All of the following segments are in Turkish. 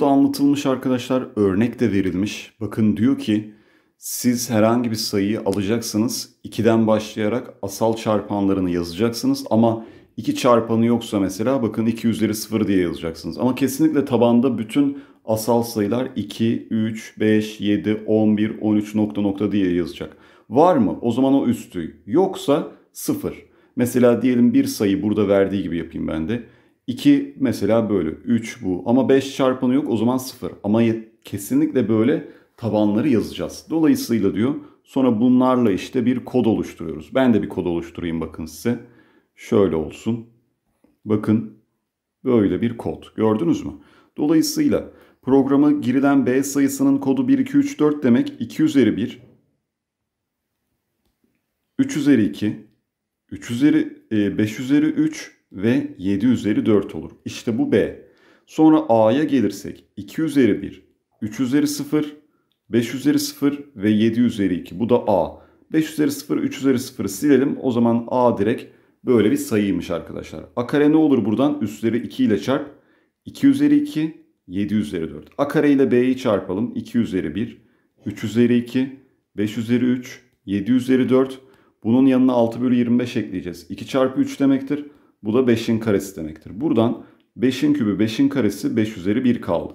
Konu anlatılmış arkadaşlar, örnek de verilmiş. Bakın diyor ki siz herhangi bir sayıyı alacaksınız. 2'den başlayarak asal çarpanlarını yazacaksınız ama 2 çarpanı yoksa mesela bakın 2 üzeri 0 diye yazacaksınız. Ama kesinlikle tabanda bütün asal sayılar 2, 3, 5, 7, 11, 13 nokta nokta diye yazacak. Var mı? O zaman o üstü. Yoksa 0. Mesela diyelim bir sayı burada verdiği gibi yapayım ben de. 2 mesela böyle. 3 bu. Ama 5 çarpanı yok o zaman 0. Ama kesinlikle böyle tabanları yazacağız. Dolayısıyla diyor sonra bunlarla işte bir kod oluşturuyoruz. Ben de bir kod oluşturayım bakın size. Şöyle olsun. Bakın böyle bir kod. Gördünüz mü? Dolayısıyla programa girilen B sayısının kodu 1, 2, 3, 4 demek 2 üzeri 1, 3 üzeri 2, 3 üzeri 5 e, üzeri 3, ve 7 üzeri 4 olur. İşte bu B. Sonra A'ya gelirsek 2 üzeri 1, 3 üzeri 0, 5 üzeri 0 ve 7 üzeri 2. Bu da A. 5 üzeri 0, 3 üzeri 0 silelim. O zaman A direkt böyle bir sayıymış arkadaşlar. A kare ne olur buradan? Üstleri 2 ile çarp. 2 üzeri 2, 7 üzeri 4. A kare ile B'yi çarpalım. 2 üzeri 1, 3 üzeri 2, 5 üzeri 3, 7 üzeri 4. Bunun yanına 6 bölü 25 ekleyeceğiz. 2 çarpı 3 demektir. Bu da 5'in karesi demektir. Buradan 5'in kübü 5'in karesi 5 üzeri 1 kaldı.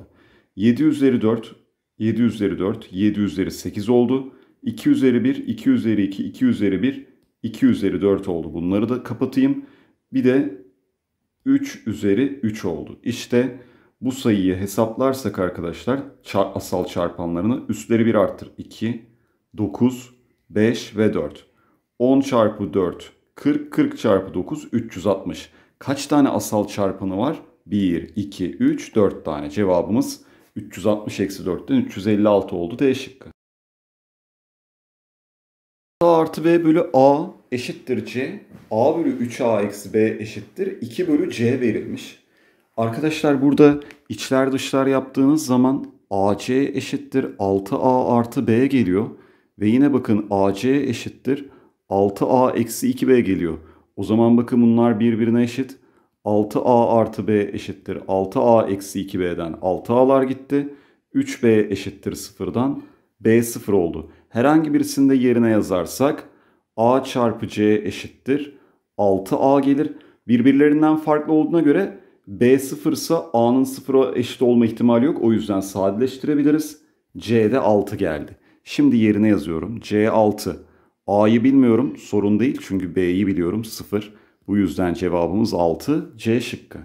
7 üzeri 4, 7 üzeri 4, 7 üzeri 8 oldu. 2 üzeri 1, 2 üzeri 2, 2 üzeri 1, 2 üzeri 4 oldu. Bunları da kapatayım. Bir de 3 üzeri 3 oldu. İşte bu sayıyı hesaplarsak arkadaşlar asal çarpanlarını üstleri 1 arttır. 2, 9, 5 ve 4. 10 çarpı 4 40, 40 çarpı 9, 360. Kaç tane asal çarpanı var? 1, 2, 3, 4 tane. Cevabımız 360 eksi 4'ten 356 oldu D şıkkı. A artı B bölü A eşittir C. A bölü 3A eksi B eşittir. 2 bölü C verilmiş. Arkadaşlar burada içler dışlar yaptığınız zaman AC eşittir 6A artı B geliyor. Ve yine bakın AC eşittir 6a eksi 2b geliyor. O zaman bakın bunlar birbirine eşit. 6a artı b eşittir. 6a eksi 2b'den 6a'lar gitti. 3b eşittir 0'dan. b 0 oldu. Herhangi birisinde yerine yazarsak a çarpı c eşittir. 6a gelir. Birbirlerinden farklı olduğuna göre b 0 ise a'nın 0'a eşit olma ihtimali yok. O yüzden sadeleştirebiliriz. c'de 6 geldi. Şimdi yerine yazıyorum. c 6 A'yı bilmiyorum sorun değil çünkü B'yi biliyorum 0. Bu yüzden cevabımız 6 C şıkkı.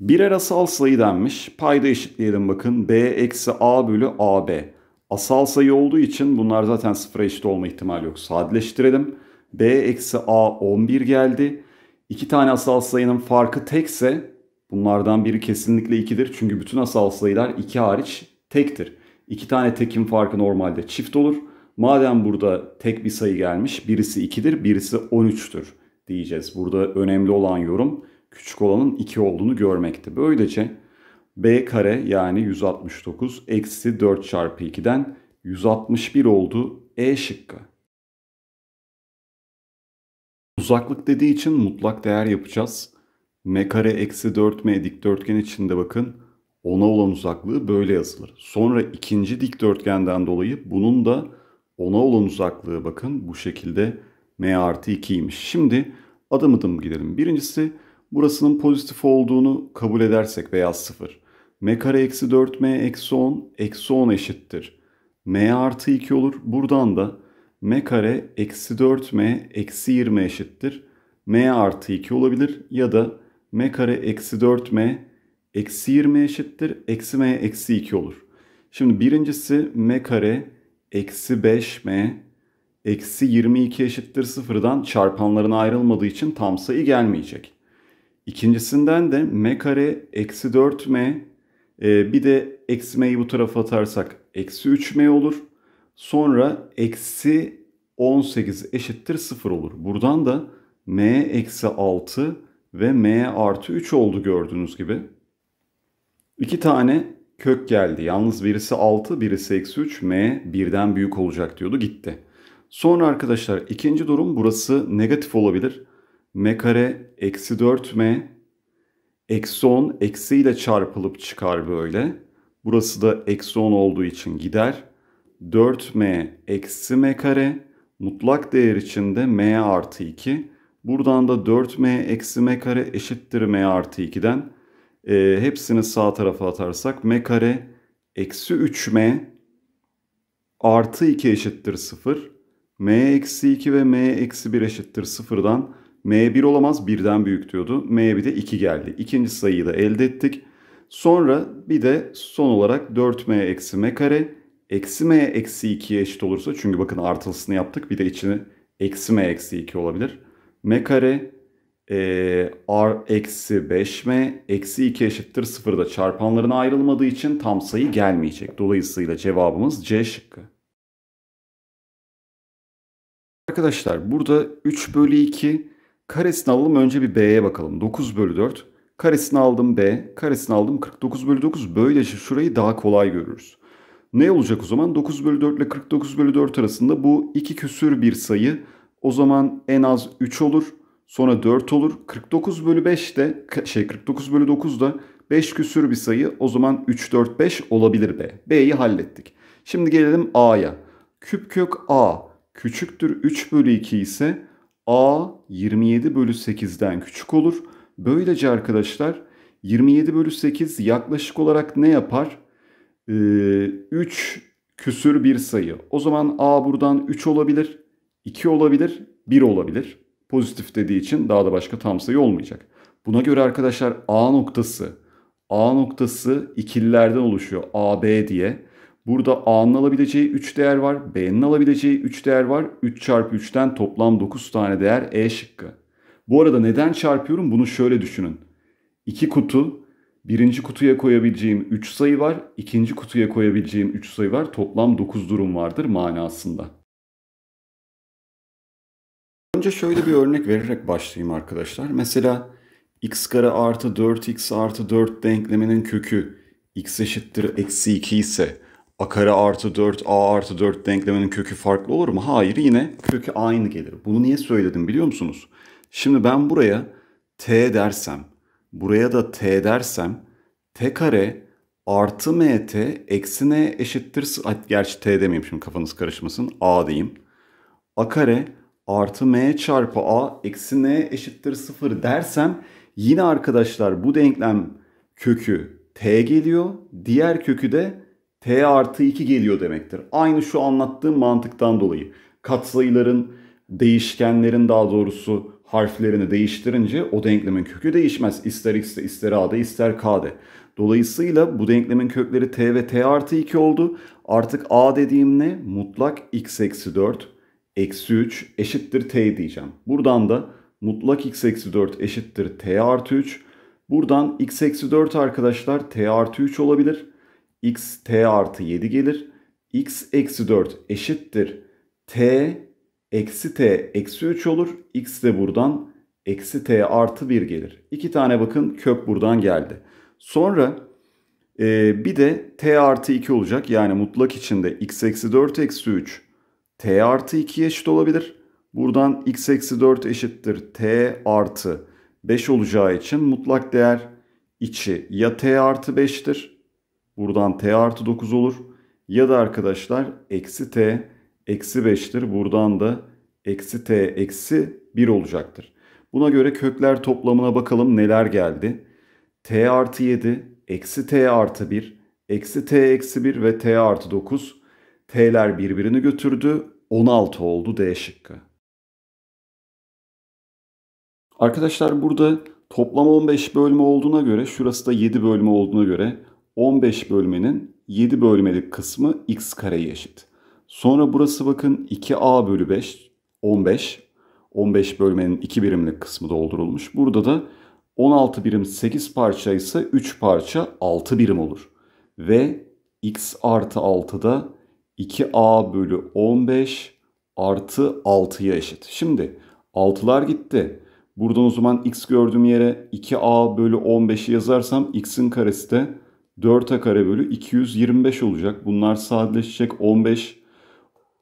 Birer asal sayı denmiş. Payda eşitleyelim bakın. B eksi A bölü AB. Asal sayı olduğu için bunlar zaten sıfıra eşit olma ihtimali yok. Sadeleştirelim. B eksi A 11 geldi. İki tane asal sayının farkı tekse bunlardan biri kesinlikle 2'dir. Çünkü bütün asal sayılar 2 hariç tektir. İki tane tekin farkı normalde çift olur. Madem burada tek bir sayı gelmiş birisi 2'dir birisi 13'tür diyeceğiz. Burada önemli olan yorum küçük olanın 2 olduğunu görmekte. Böylece b kare yani 169 eksi 4 çarpı 2'den 161 oldu e şıkkı. Uzaklık dediği için mutlak değer yapacağız. m kare eksi 4m dikdörtgen içinde bakın ona olan uzaklığı böyle yazılır. Sonra ikinci dikdörtgenden dolayı bunun da ona olan uzaklığı bakın bu şekilde m artı 2'ymiş. Şimdi adım adım gidelim. Birincisi burasının pozitif olduğunu kabul edersek veya sıfır. m kare eksi 4m eksi 10 eksi 10 eşittir. m artı 2 olur. Buradan da m kare eksi 4m eksi 20 eşittir. m artı 2 olabilir ya da m kare eksi 4m eksi 20 eşittir. Eksi m eksi 2 olur. Şimdi birincisi m kare eksi 5m eksi 22 eşittir sıfırdan çarpanlarına ayrılmadığı için tam sayı gelmeyecek. İkincisinden de m kare eksi 4m e, bir de eksi m'yi bu tarafa atarsak eksi 3m olur. Sonra eksi 18 eşittir sıfır olur. Buradan da m eksi 6 ve m artı 3 oldu gördüğünüz gibi. İki tane kök geldi. Yalnız birisi 6, birisi eksi 3. M birden büyük olacak diyordu. Gitti. Sonra arkadaşlar ikinci durum burası negatif olabilir. M kare eksi 4M eksi 10 eksi ile çarpılıp çıkar böyle. Burası da eksi 10 olduğu için gider. 4M eksi M kare mutlak değer içinde M artı 2. Buradan da 4M eksi M kare eşittir M artı 2'den. E, hepsini sağ tarafa atarsak m kare eksi 3m artı 2 eşittir 0. m eksi 2 ve m eksi 1 eşittir 0'dan m 1 olamaz 1'den büyük diyordu. M bir de 2 geldi. İkinci sayıyı da elde ettik. Sonra bir de son olarak 4m eksi m kare eksi m eksi 2'ye eşit olursa çünkü bakın artılısını yaptık bir de içine eksi m eksi 2 olabilir. m kare ee, r eksi 5 m eksi 2 eşittir 0 da çarpanlarına ayrılmadığı için tam sayı gelmeyecek. Dolayısıyla cevabımız C şıkkı. Arkadaşlar burada 3 bölü 2 karesini alalım önce bir B'ye bakalım. 9 bölü 4 karesini aldım B karesini aldım 49 bölü 9 böylece şurayı daha kolay görürüz. Ne olacak o zaman 9 bölü 4 ile 49 bölü 4 arasında bu 2 küsür bir sayı o zaman en az 3 olur Sonra 4 olur. 49 bölü 5 de şey 49 bölü 9 da 5 küsür bir sayı. O zaman 3, 4, 5 olabilir B. B'yi hallettik. Şimdi gelelim A'ya. Küp kök A küçüktür 3 bölü 2 ise A 27 bölü 8'den küçük olur. Böylece arkadaşlar 27 bölü 8 yaklaşık olarak ne yapar? Ee, 3 küsür bir sayı. O zaman A buradan 3 olabilir, 2 olabilir, 1 olabilir pozitif dediği için daha da başka tam sayı olmayacak. Buna göre arkadaşlar A noktası A noktası ikillerden oluşuyor. A, B diye. Burada A'nın alabileceği 3 değer var. B'nin alabileceği 3 değer var. 3 çarpı 3'ten toplam 9 tane değer E şıkkı. Bu arada neden çarpıyorum bunu şöyle düşünün. 2 kutu. Birinci kutuya koyabileceğim 3 sayı var. ikinci kutuya koyabileceğim 3 sayı var. Toplam 9 durum vardır manasında. Önce şöyle bir örnek vererek başlayayım arkadaşlar. Mesela x kare artı 4x artı 4 denkleminin kökü x eşittir eksi 2 ise a kare artı 4 a artı 4 denkleminin kökü farklı olur mu? Hayır yine kökü aynı gelir. Bunu niye söyledim biliyor musunuz? Şimdi ben buraya t dersem, buraya da t dersem t kare artı mt eksi n eşittir. Gerçi t demeyeyim şimdi kafanız karışmasın. a diyeyim. a kare artı m çarpı a eksi n eşittir 0 dersem yine arkadaşlar bu denklem kökü t geliyor. Diğer kökü de t artı 2 geliyor demektir. Aynı şu anlattığım mantıktan dolayı katsayıların değişkenlerin daha doğrusu harflerini değiştirince o denklemin kökü değişmez. İster x'de ister a'da ister k'de. Dolayısıyla bu denklemin kökleri t ve t artı 2 oldu. Artık a dediğim ne? Mutlak x eksi 4 eksi 3 eşittir t diyeceğim. Buradan da mutlak x eksi 4 eşittir t artı 3. Buradan x eksi 4 arkadaşlar t artı 3 olabilir. x t artı 7 gelir. x eksi 4 eşittir t eksi t eksi 3 olur. x de buradan eksi t artı 1 gelir. İki tane bakın kök buradan geldi. Sonra e, bir de t artı 2 olacak. Yani mutlak içinde x eksi 4 eksi 3 t artı 2 eşit olabilir. Buradan x eksi 4 eşittir t artı 5 olacağı için mutlak değer içi ya t artı 5'tir. Buradan t artı 9 olur. Ya da arkadaşlar eksi t eksi 5'tir. Buradan da eksi t eksi 1 olacaktır. Buna göre kökler toplamına bakalım neler geldi. t artı 7, eksi t artı 1, eksi t eksi 1 ve t artı 9. T'ler birbirini götürdü. 16 oldu D şıkkı. Arkadaşlar burada toplam 15 bölme olduğuna göre şurası da 7 bölme olduğuna göre 15 bölmenin 7 bölmelik kısmı x kareye eşit. Sonra burası bakın 2a bölü 5 15. 15 bölmenin 2 birimlik kısmı doldurulmuş. Burada da 16 birim 8 parça ise 3 parça 6 birim olur. Ve x artı 6 da 2a bölü 15 artı 6'ya eşit. Şimdi 6'lar gitti. Buradan o zaman x gördüğüm yere 2a bölü 15'i yazarsam x'in karesi de 4a kare bölü 225 olacak. Bunlar sadeleşecek 15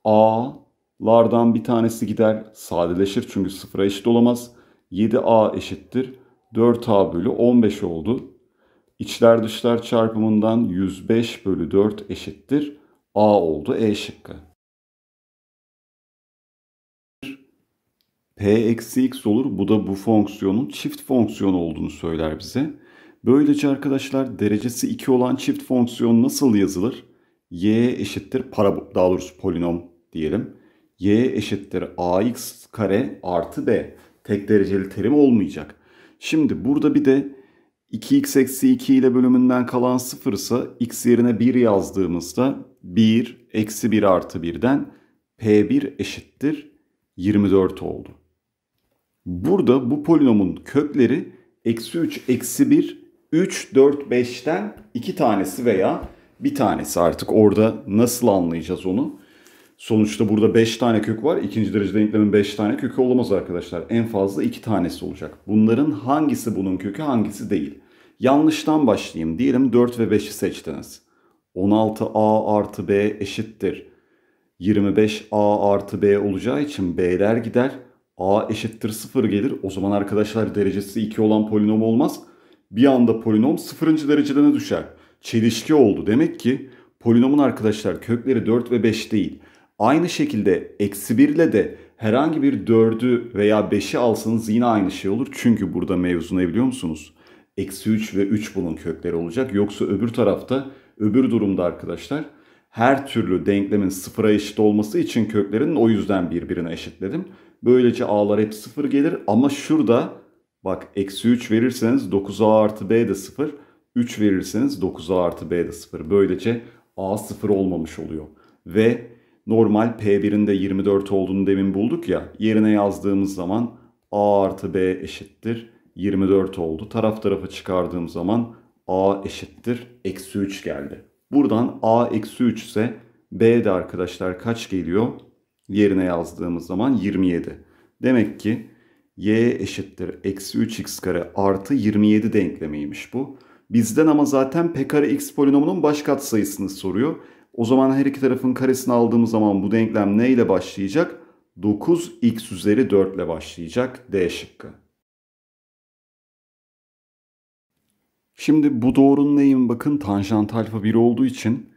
a'lardan bir tanesi gider. Sadeleşir çünkü sıfıra eşit olamaz. 7a eşittir. 4a bölü 15 oldu. İçler dışlar çarpımından 105 bölü 4 eşittir. A oldu E şıkkı. P eksi x olur. Bu da bu fonksiyonun çift fonksiyon olduğunu söyler bize. Böylece arkadaşlar derecesi 2 olan çift fonksiyon nasıl yazılır? y eşittir para daha doğrusu polinom diyelim. y eşittir ax kare artı b. Tek dereceli terim olmayacak. Şimdi burada bir de 2x eksi 2 ile bölümünden kalan 0 ise x yerine 1 yazdığımızda 1 eksi 1 artı 1'den P1 eşittir 24 oldu. Burada bu polinomun kökleri eksi 3 eksi 1 3 4 5'ten 2 tanesi veya bir tanesi artık orada nasıl anlayacağız onu? Sonuçta burada 5 tane kök var. İkinci derece denklemin 5 tane kökü olamaz arkadaşlar. En fazla 2 tanesi olacak. Bunların hangisi bunun kökü hangisi değil. Yanlıştan başlayayım. Diyelim 4 ve 5'i seçtiniz. 16a artı b eşittir. 25a artı b olacağı için b'ler gider. a eşittir 0 gelir. O zaman arkadaşlar derecesi 2 olan polinom olmaz. Bir anda polinom 0. dereceden düşer. Çelişki oldu. Demek ki polinomun arkadaşlar kökleri 4 ve 5 değil. Aynı şekilde eksi 1 ile de herhangi bir 4'ü veya 5'i alsanız yine aynı şey olur. Çünkü burada mevzu ne biliyor musunuz? Eksi 3 ve 3 bunun kökleri olacak. Yoksa öbür tarafta Öbür durumda arkadaşlar her türlü denklemin sıfıra eşit olması için köklerin o yüzden birbirine eşitledim. Böylece a'lar hep sıfır gelir ama şurada bak eksi 3 verirseniz 9a artı b de sıfır. 3 verirseniz 9a artı b de sıfır. Böylece a sıfır olmamış oluyor. Ve normal p1'in 24 olduğunu demin bulduk ya yerine yazdığımız zaman a artı b eşittir 24 oldu. Taraf tarafa çıkardığım zaman a eşittir eksi 3 geldi. Buradan a eksi 3 ise b de arkadaşlar kaç geliyor? Yerine yazdığımız zaman 27. Demek ki y eşittir eksi 3x kare artı 27 denklemiymiş bu. Bizden ama zaten p kare x polinomunun baş katsayısını soruyor. O zaman her iki tarafın karesini aldığımız zaman bu denklem neyle başlayacak? 9x üzeri 4 ile başlayacak D şıkkı. Şimdi bu doğrunun neyin bakın tanjant alfa 1 olduğu için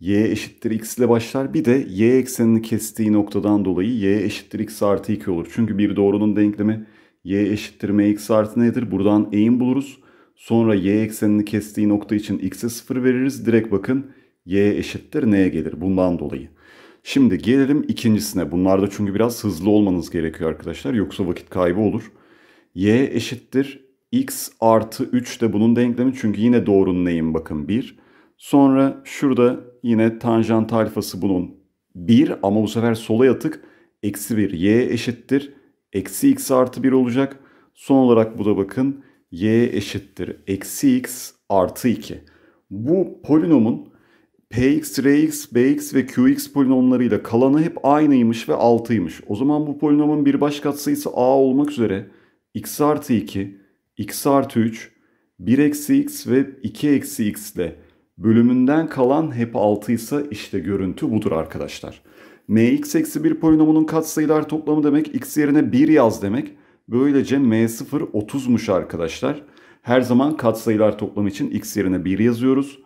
y eşittir x ile başlar. Bir de y eksenini kestiği noktadan dolayı y eşittir x artı 2 olur. Çünkü bir doğrunun denklemi y eşittir mx artı nedir? Buradan eğim buluruz. Sonra y eksenini kestiği nokta için x'e 0 veririz. Direkt bakın y eşittir n'ye gelir bundan dolayı. Şimdi gelelim ikincisine. Bunlarda çünkü biraz hızlı olmanız gerekiyor arkadaşlar. Yoksa vakit kaybı olur. y eşittir x artı 3 de bunun denklemi çünkü yine doğrunun neyim bakın 1. Sonra şurada yine tanjant alfası bunun 1 ama bu sefer sola yatık eksi 1 y eşittir. Eksi x artı 1 olacak. Son olarak bu da bakın y eşittir. Eksi x artı 2. Bu polinomun px, rx, bx ve qx polinomlarıyla kalanı hep aynıymış ve 6'ymış. O zaman bu polinomun bir baş katsayısı a olmak üzere x artı 2 x artı 3, 1 eksi x ve 2 eksi x ile bölümünden kalan hep 6 ise işte görüntü budur arkadaşlar. mx eksi 1 polinomunun katsayılar toplamı demek x yerine 1 yaz demek. Böylece m0 30'muş arkadaşlar. Her zaman katsayılar toplamı için x yerine 1 yazıyoruz.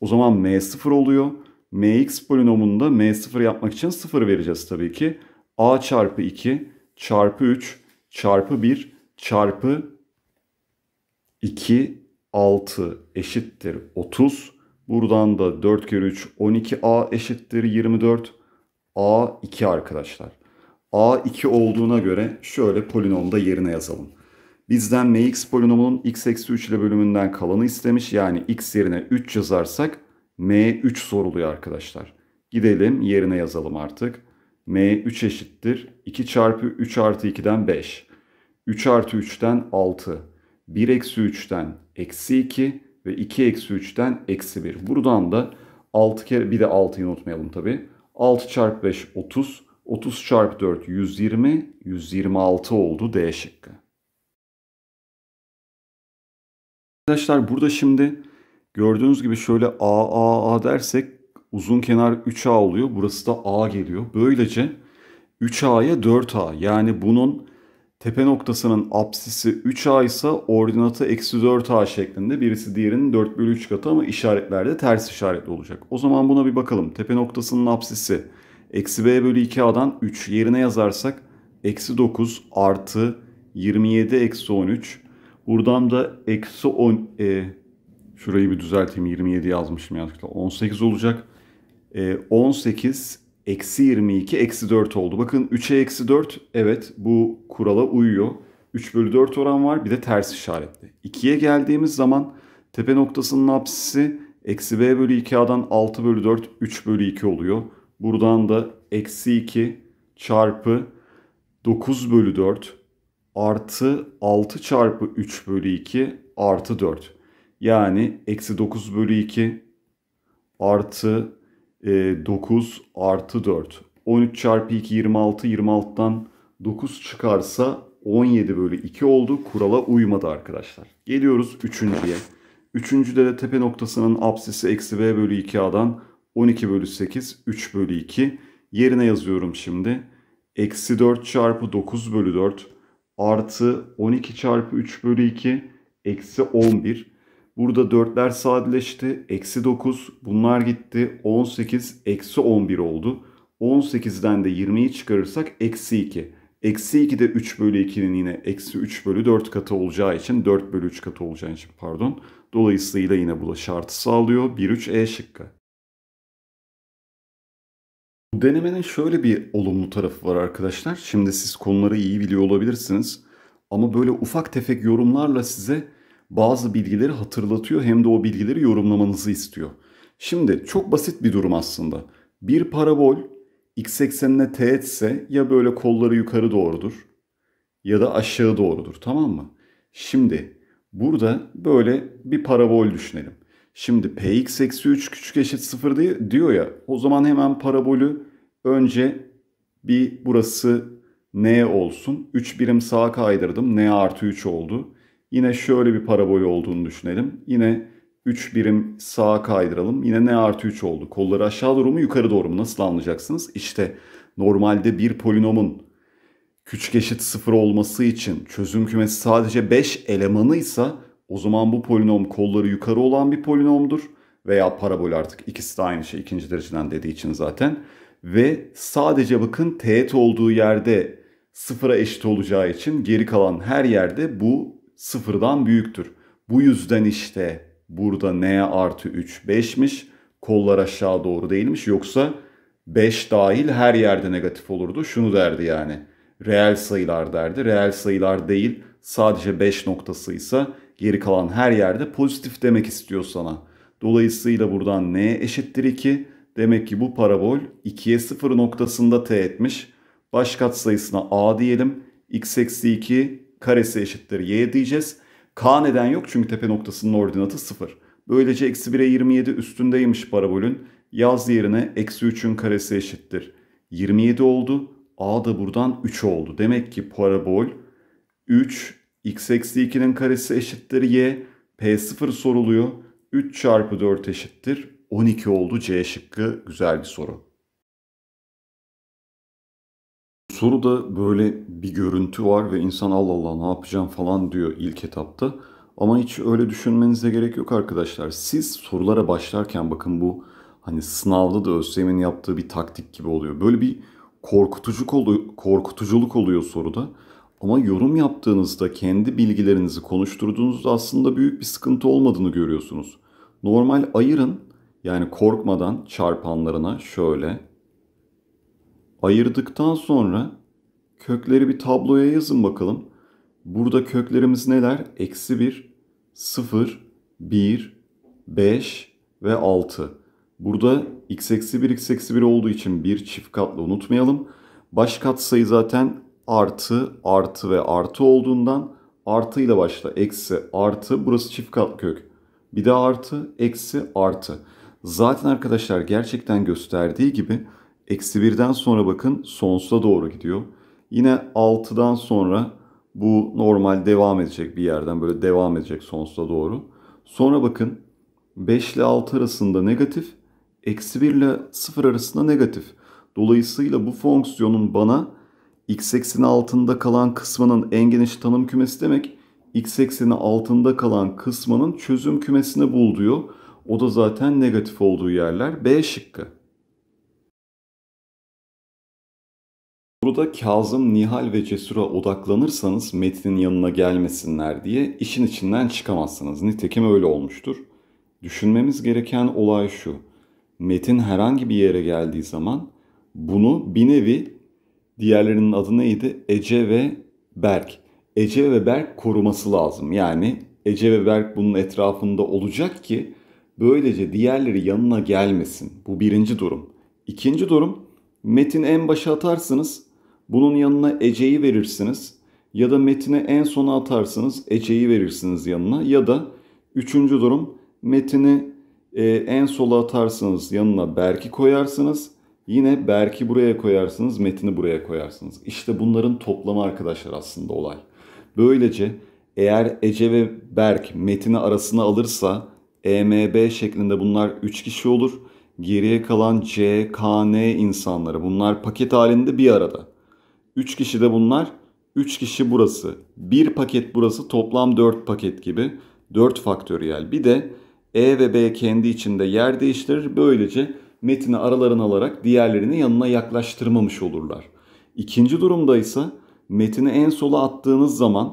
O zaman m0 oluyor. mx polinomunda m0 yapmak için 0 vereceğiz tabii ki. a çarpı 2 çarpı 3 çarpı 1 çarpı 2, 6 eşittir 30. Buradan da 4 kere 3 12A eşittir 24. A 2 arkadaşlar. A 2 olduğuna göre şöyle polinomda yerine yazalım. Bizden mx polinomunun x eksi 3 ile bölümünden kalanı istemiş. Yani x yerine 3 yazarsak m3 soruluyor arkadaşlar. Gidelim yerine yazalım artık. m3 eşittir 2 çarpı 3 artı 2'den 5. 3 artı 3'ten 6. 1 eksi 3'ten eksi 2 ve 2 eksi 3'ten eksi 1. Buradan da 6 kere bir de 6'yı unutmayalım tabi. 6 çarpı 5 30. 30 çarpı 4 120. 126 oldu D şıkkı. Arkadaşlar burada şimdi gördüğünüz gibi şöyle A A A dersek uzun kenar 3A oluyor. Burası da A geliyor. Böylece 3A'ya 4A yani bunun Tepe noktasının apsisi 3A ise ordinatı eksi 4A şeklinde. Birisi diğerinin 4 bölü 3 katı ama işaretlerde ters işaretli olacak. O zaman buna bir bakalım. Tepe noktasının apsisi eksi B bölü 2A'dan 3 yerine yazarsak eksi 9 artı 27 eksi 13. Buradan da eksi 10 e, şurayı bir düzelteyim 27 yazmışım yanlışlıkla 18 olacak. E, 18 eksi 22 eksi 4 oldu. Bakın 3'e eksi 4 evet bu kurala uyuyor. 3 bölü 4 oran var bir de ters işaretli. 2'ye geldiğimiz zaman tepe noktasının apsisi eksi b bölü 2a'dan 6 bölü 4 3 bölü 2 oluyor. Buradan da eksi 2 çarpı 9 bölü 4 artı 6 çarpı 3 bölü 2 artı 4. Yani eksi 9 bölü 2 artı e, 9 artı 4. 13 çarpı 2 26. 26'dan 9 çıkarsa 17 bölü 2 oldu. Kurala uymadı arkadaşlar. Geliyoruz üçüncüye. Üçüncüde de tepe noktasının absisi eksi b bölü 2a'dan 12 bölü 8 3 bölü 2. Yerine yazıyorum şimdi. Eksi 4 çarpı 9 bölü 4 artı 12 çarpı 3 bölü 2 eksi 11. Burada dörtler sadeleşti. Eksi 9. Bunlar gitti. 18. Eksi 11 oldu. 18'den de 20'yi çıkarırsak eksi 2. Eksi 2 de 3 bölü 2'nin yine eksi 3 bölü 4 katı olacağı için 4 bölü 3 katı olacağı için pardon. Dolayısıyla yine bu da şartı sağlıyor. 1 3 E şıkkı. Bu denemenin şöyle bir olumlu tarafı var arkadaşlar. Şimdi siz konuları iyi biliyor olabilirsiniz. Ama böyle ufak tefek yorumlarla size bazı bilgileri hatırlatıyor hem de o bilgileri yorumlamanızı istiyor. Şimdi çok basit bir durum aslında. Bir parabol x eksenine ise ya böyle kolları yukarı doğrudur ya da aşağı doğrudur tamam mı? Şimdi burada böyle bir parabol düşünelim. Şimdi px eksi 3 küçük eşit 0 diyor ya o zaman hemen parabolü önce bir burası n olsun. 3 birim sağa kaydırdım n artı 3 oldu. Yine şöyle bir parabol olduğunu düşünelim. Yine 3 birim sağa kaydıralım. Yine ne artı 3 oldu? Kolları aşağı doğru mu yukarı doğru mu? Nasıl anlayacaksınız? İşte normalde bir polinomun küçük eşit sıfır olması için çözüm kümesi sadece 5 elemanıysa o zaman bu polinom kolları yukarı olan bir polinomdur. Veya parabol artık ikisi de aynı şey ikinci dereceden dediği için zaten. Ve sadece bakın teğet olduğu yerde sıfıra eşit olacağı için geri kalan her yerde bu sıfırdan büyüktür. Bu yüzden işte burada n artı 3 5'miş. Kollar aşağı doğru değilmiş. Yoksa 5 dahil her yerde negatif olurdu. Şunu derdi yani. Reel sayılar derdi. Reel sayılar değil sadece 5 noktasıysa geri kalan her yerde pozitif demek istiyor sana. Dolayısıyla buradan n eşittir 2. Demek ki bu parabol 2'ye 0 noktasında t etmiş. Baş katsayısına a diyelim. x eksi 2 karesi eşittir y diyeceğiz. K neden yok çünkü tepe noktasının ordinatı 0. Böylece eksi 1'e 27 üstündeymiş parabolün. Yaz yerine eksi 3'ün karesi eşittir. 27 oldu. A da buradan 3 oldu. Demek ki parabol 3 x eksi 2'nin karesi eşittir y. P0 soruluyor. 3 çarpı 4 eşittir. 12 oldu C şıkkı. Güzel bir soru. soruda böyle bir görüntü var ve insan Allah Allah ne yapacağım falan diyor ilk etapta. Ama hiç öyle düşünmenize gerek yok arkadaşlar. Siz sorulara başlarken bakın bu hani sınavda da ÖSYM'nin yaptığı bir taktik gibi oluyor. Böyle bir korkutuculuk oluyor, korkutuculuk oluyor soruda. Ama yorum yaptığınızda kendi bilgilerinizi konuşturduğunuzda aslında büyük bir sıkıntı olmadığını görüyorsunuz. Normal ayırın yani korkmadan çarpanlarına şöyle ayırdıktan sonra kökleri bir tabloya yazın bakalım. Burada köklerimiz neler? Eksi 1, 0, 1, 5 ve 6. Burada x eksi 1 x eksi 1 olduğu için bir çift katlı unutmayalım. Baş katsayı zaten artı, artı ve artı olduğundan artı ile başla. Eksi, artı, burası çift katlı kök. Bir de artı, eksi, artı. Zaten arkadaşlar gerçekten gösterdiği gibi Eksi 1'den sonra bakın sonsuza doğru gidiyor. Yine 6'dan sonra bu normal devam edecek bir yerden böyle devam edecek sonsuza doğru. Sonra bakın 5 ile 6 arasında negatif, eksi 1 ile 0 arasında negatif. Dolayısıyla bu fonksiyonun bana x ekseni altında kalan kısmının en geniş tanım kümesi demek x ekseni altında kalan kısmının çözüm kümesini bul diyor. O da zaten negatif olduğu yerler B şıkkı. Burada Kazım, Nihal ve Cesur'a odaklanırsanız Metin'in yanına gelmesinler diye işin içinden çıkamazsınız. Nitekim öyle olmuştur. Düşünmemiz gereken olay şu. Metin herhangi bir yere geldiği zaman bunu bir nevi diğerlerinin adı neydi? Ece ve Berk. Ece ve Berk koruması lazım. Yani Ece ve Berk bunun etrafında olacak ki böylece diğerleri yanına gelmesin. Bu birinci durum. İkinci durum metin en başa atarsınız bunun yanına eceyi verirsiniz ya da metini en sona atarsınız eceyi verirsiniz yanına ya da üçüncü durum metini e, en sola atarsınız yanına berki koyarsınız. Yine berki buraya koyarsınız metini buraya koyarsınız. İşte bunların toplamı arkadaşlar aslında olay. Böylece eğer Ece ve Berk metini arasına alırsa EMB şeklinde bunlar 3 kişi olur. Geriye kalan C, K, N insanları bunlar paket halinde bir arada. 3 kişi de bunlar. 3 kişi burası. 1 paket burası toplam 4 paket gibi. 4 faktöriyel. Bir de E ve B kendi içinde yer değiştirir. Böylece metini aralarına alarak diğerlerini yanına yaklaştırmamış olurlar. İkinci durumda ise metini en sola attığınız zaman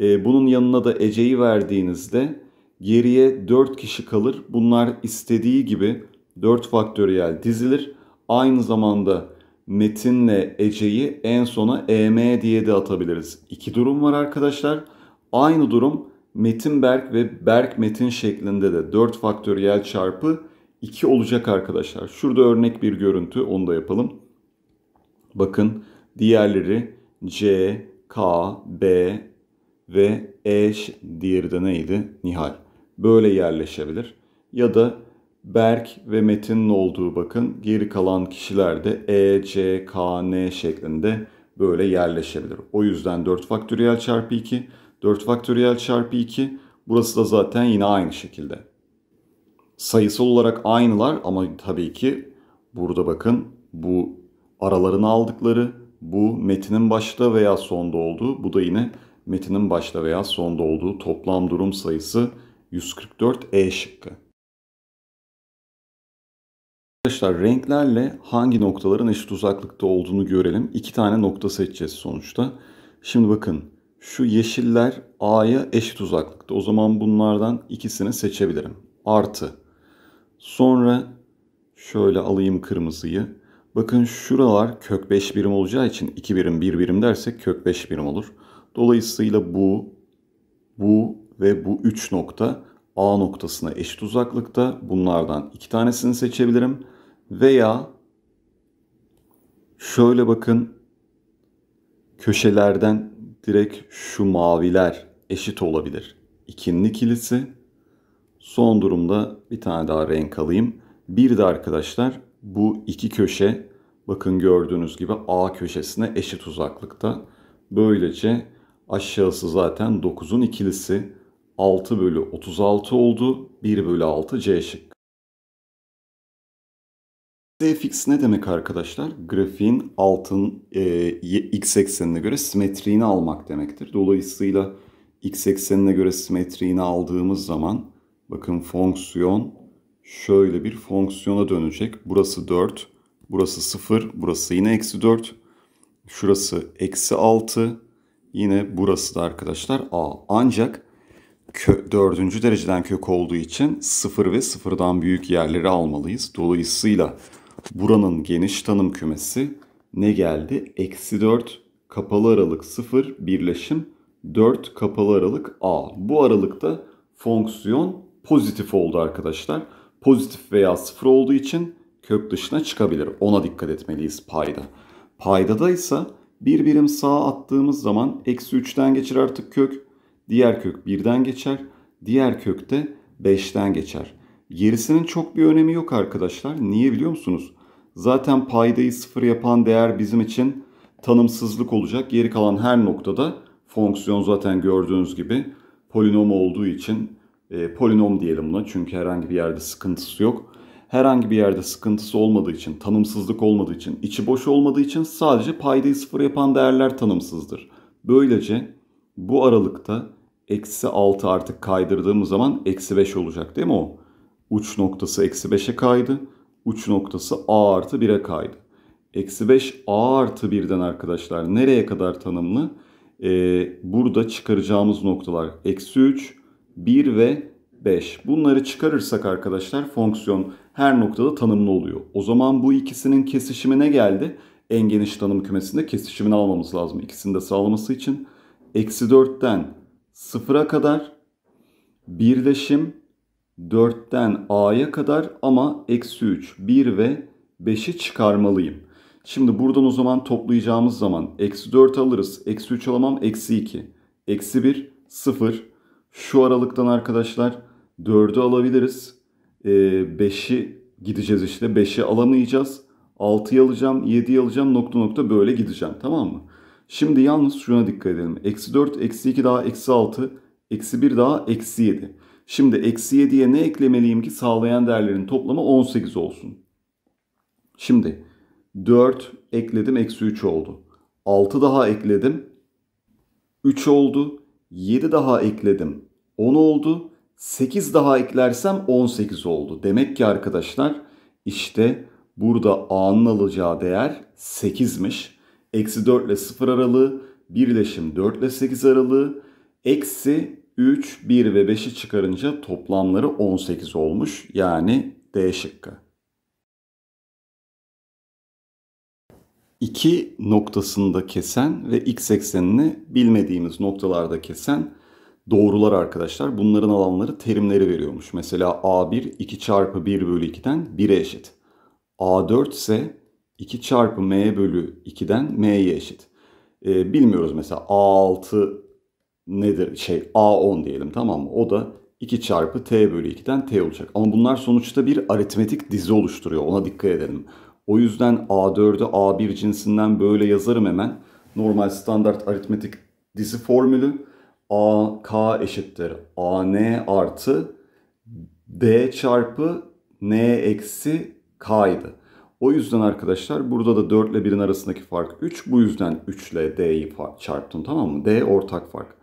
e, bunun yanına da Ece'yi verdiğinizde geriye 4 kişi kalır. Bunlar istediği gibi 4 faktöriyel dizilir. Aynı zamanda Metin'le Ece'yi en sona EM diye de atabiliriz. İki durum var arkadaşlar. Aynı durum Metin Berk ve Berk Metin şeklinde de 4 faktöriyel çarpı 2 olacak arkadaşlar. Şurada örnek bir görüntü onu da yapalım. Bakın diğerleri C, K, B ve E diğeri de neydi? Nihal. Böyle yerleşebilir. Ya da Berk ve Metin'in olduğu bakın. Geri kalan kişiler de E, C, K, N şeklinde böyle yerleşebilir. O yüzden 4 faktöriyel çarpı 2, 4 faktöriyel çarpı 2. Burası da zaten yine aynı şekilde. Sayısal olarak aynılar ama tabii ki burada bakın bu aralarını aldıkları bu metinin başta veya sonda olduğu bu da yine metinin başta veya sonda olduğu toplam durum sayısı 144 E şıkkı. Arkadaşlar renklerle hangi noktaların eşit uzaklıkta olduğunu görelim. İki tane nokta seçeceğiz sonuçta. Şimdi bakın şu yeşiller A'ya eşit uzaklıkta. O zaman bunlardan ikisini seçebilirim. Artı. Sonra şöyle alayım kırmızıyı. Bakın şuralar kök 5 birim olacağı için 2 birim 1 birim dersek kök 5 birim olur. Dolayısıyla bu, bu ve bu 3 nokta A noktasına eşit uzaklıkta. Bunlardan iki tanesini seçebilirim. Veya şöyle bakın köşelerden direkt şu maviler eşit olabilir. İkinli kilisi. Son durumda bir tane daha renk alayım. Bir de arkadaşlar bu iki köşe bakın gördüğünüz gibi A köşesine eşit uzaklıkta. Böylece aşağısı zaten 9'un ikilisi 6 bölü 36 oldu. 1 bölü 6 C şıkkı. Dfx ne demek arkadaşlar? Grafiğin altın e, x eksenine göre simetriğini almak demektir. Dolayısıyla x eksenine göre simetriğini aldığımız zaman bakın fonksiyon şöyle bir fonksiyona dönecek. Burası 4, burası 0, burası yine eksi 4. Şurası eksi 6. Yine burası da arkadaşlar a. Ancak kö, dördüncü dereceden kök olduğu için 0 ve 0'dan büyük yerleri almalıyız. Dolayısıyla Buranın geniş tanım kümesi ne geldi? Eksi 4 kapalı aralık 0 birleşim 4 kapalı aralık a. Bu aralıkta fonksiyon pozitif oldu arkadaşlar. Pozitif veya sıfır olduğu için kök dışına çıkabilir. Ona dikkat etmeliyiz payda. Paydada ise bir birim sağa attığımız zaman eksi 3'ten geçer artık kök. Diğer kök 1'den geçer. Diğer kök de 5'ten geçer. Gerisinin çok bir önemi yok arkadaşlar. Niye biliyor musunuz? Zaten paydayı sıfır yapan değer bizim için tanımsızlık olacak. Geri kalan her noktada fonksiyon zaten gördüğünüz gibi polinom olduğu için e, polinom diyelim buna. Çünkü herhangi bir yerde sıkıntısı yok. Herhangi bir yerde sıkıntısı olmadığı için, tanımsızlık olmadığı için, içi boş olmadığı için sadece paydayı sıfır yapan değerler tanımsızdır. Böylece bu aralıkta eksi 6 artık kaydırdığımız zaman eksi 5 olacak değil mi o? Uç noktası eksi 5'e kaydı. Uç noktası a artı 1'e kaydı. Eksi 5 a artı 1'den arkadaşlar nereye kadar tanımlı? Ee, burada çıkaracağımız noktalar eksi 3, 1 ve 5. Bunları çıkarırsak arkadaşlar fonksiyon her noktada tanımlı oluyor. O zaman bu ikisinin kesişimi ne geldi. En geniş tanım kümesinde kesişimini almamız lazım. İkisini de sağlaması için. Eksi 4'ten 0'a kadar birleşim 4'ten A'ya kadar ama eksi 3, 1 ve 5'i çıkarmalıyım. Şimdi buradan o zaman toplayacağımız zaman eksi 4 alırız. Eksi 3 alamam. Eksi 2. Eksi 1, 0. Şu aralıktan arkadaşlar 4'ü alabiliriz. 5'i ee, gideceğiz işte. 5'i alamayacağız. 6'yı alacağım, 7'yi alacağım nokta nokta böyle gideceğim tamam mı? Şimdi yalnız şuna dikkat edelim. Eksi 4, eksi 2 daha eksi 6, eksi 1 daha eksi 7. Şimdi eksi 7'ye ne eklemeliyim ki sağlayan değerlerin toplamı 18 olsun. Şimdi 4 ekledim eksi 3 oldu. 6 daha ekledim 3 oldu. 7 daha ekledim 10 oldu. 8 daha eklersem 18 oldu. Demek ki arkadaşlar işte burada A'nın alacağı değer 8'miş. Eksi 4 ile 0 aralığı, birleşim 4 ile 8 aralığı, eksi 3, 1 ve 5'i çıkarınca toplamları 18 olmuş. Yani D şıkkı. 2 noktasında kesen ve x eksenini bilmediğimiz noktalarda kesen doğrular arkadaşlar. Bunların alanları terimleri veriyormuş. Mesela A1 2 çarpı 1 bölü 2'den 1'e eşit. A4 ise 2 çarpı m bölü 2'den m'ye eşit. Ee, bilmiyoruz mesela A6 nedir şey A10 diyelim tamam mı? O da 2 çarpı t bölü 2'den t olacak. Ama bunlar sonuçta bir aritmetik dizi oluşturuyor. Ona dikkat edelim. O yüzden A4'ü A1 cinsinden böyle yazarım hemen. Normal standart aritmetik dizi formülü A K eşittir A N artı D çarpı N eksi K idi. O yüzden arkadaşlar burada da 4 ile 1'in arasındaki fark 3. Bu yüzden 3 ile D'yi çarptım tamam mı? D ortak fark.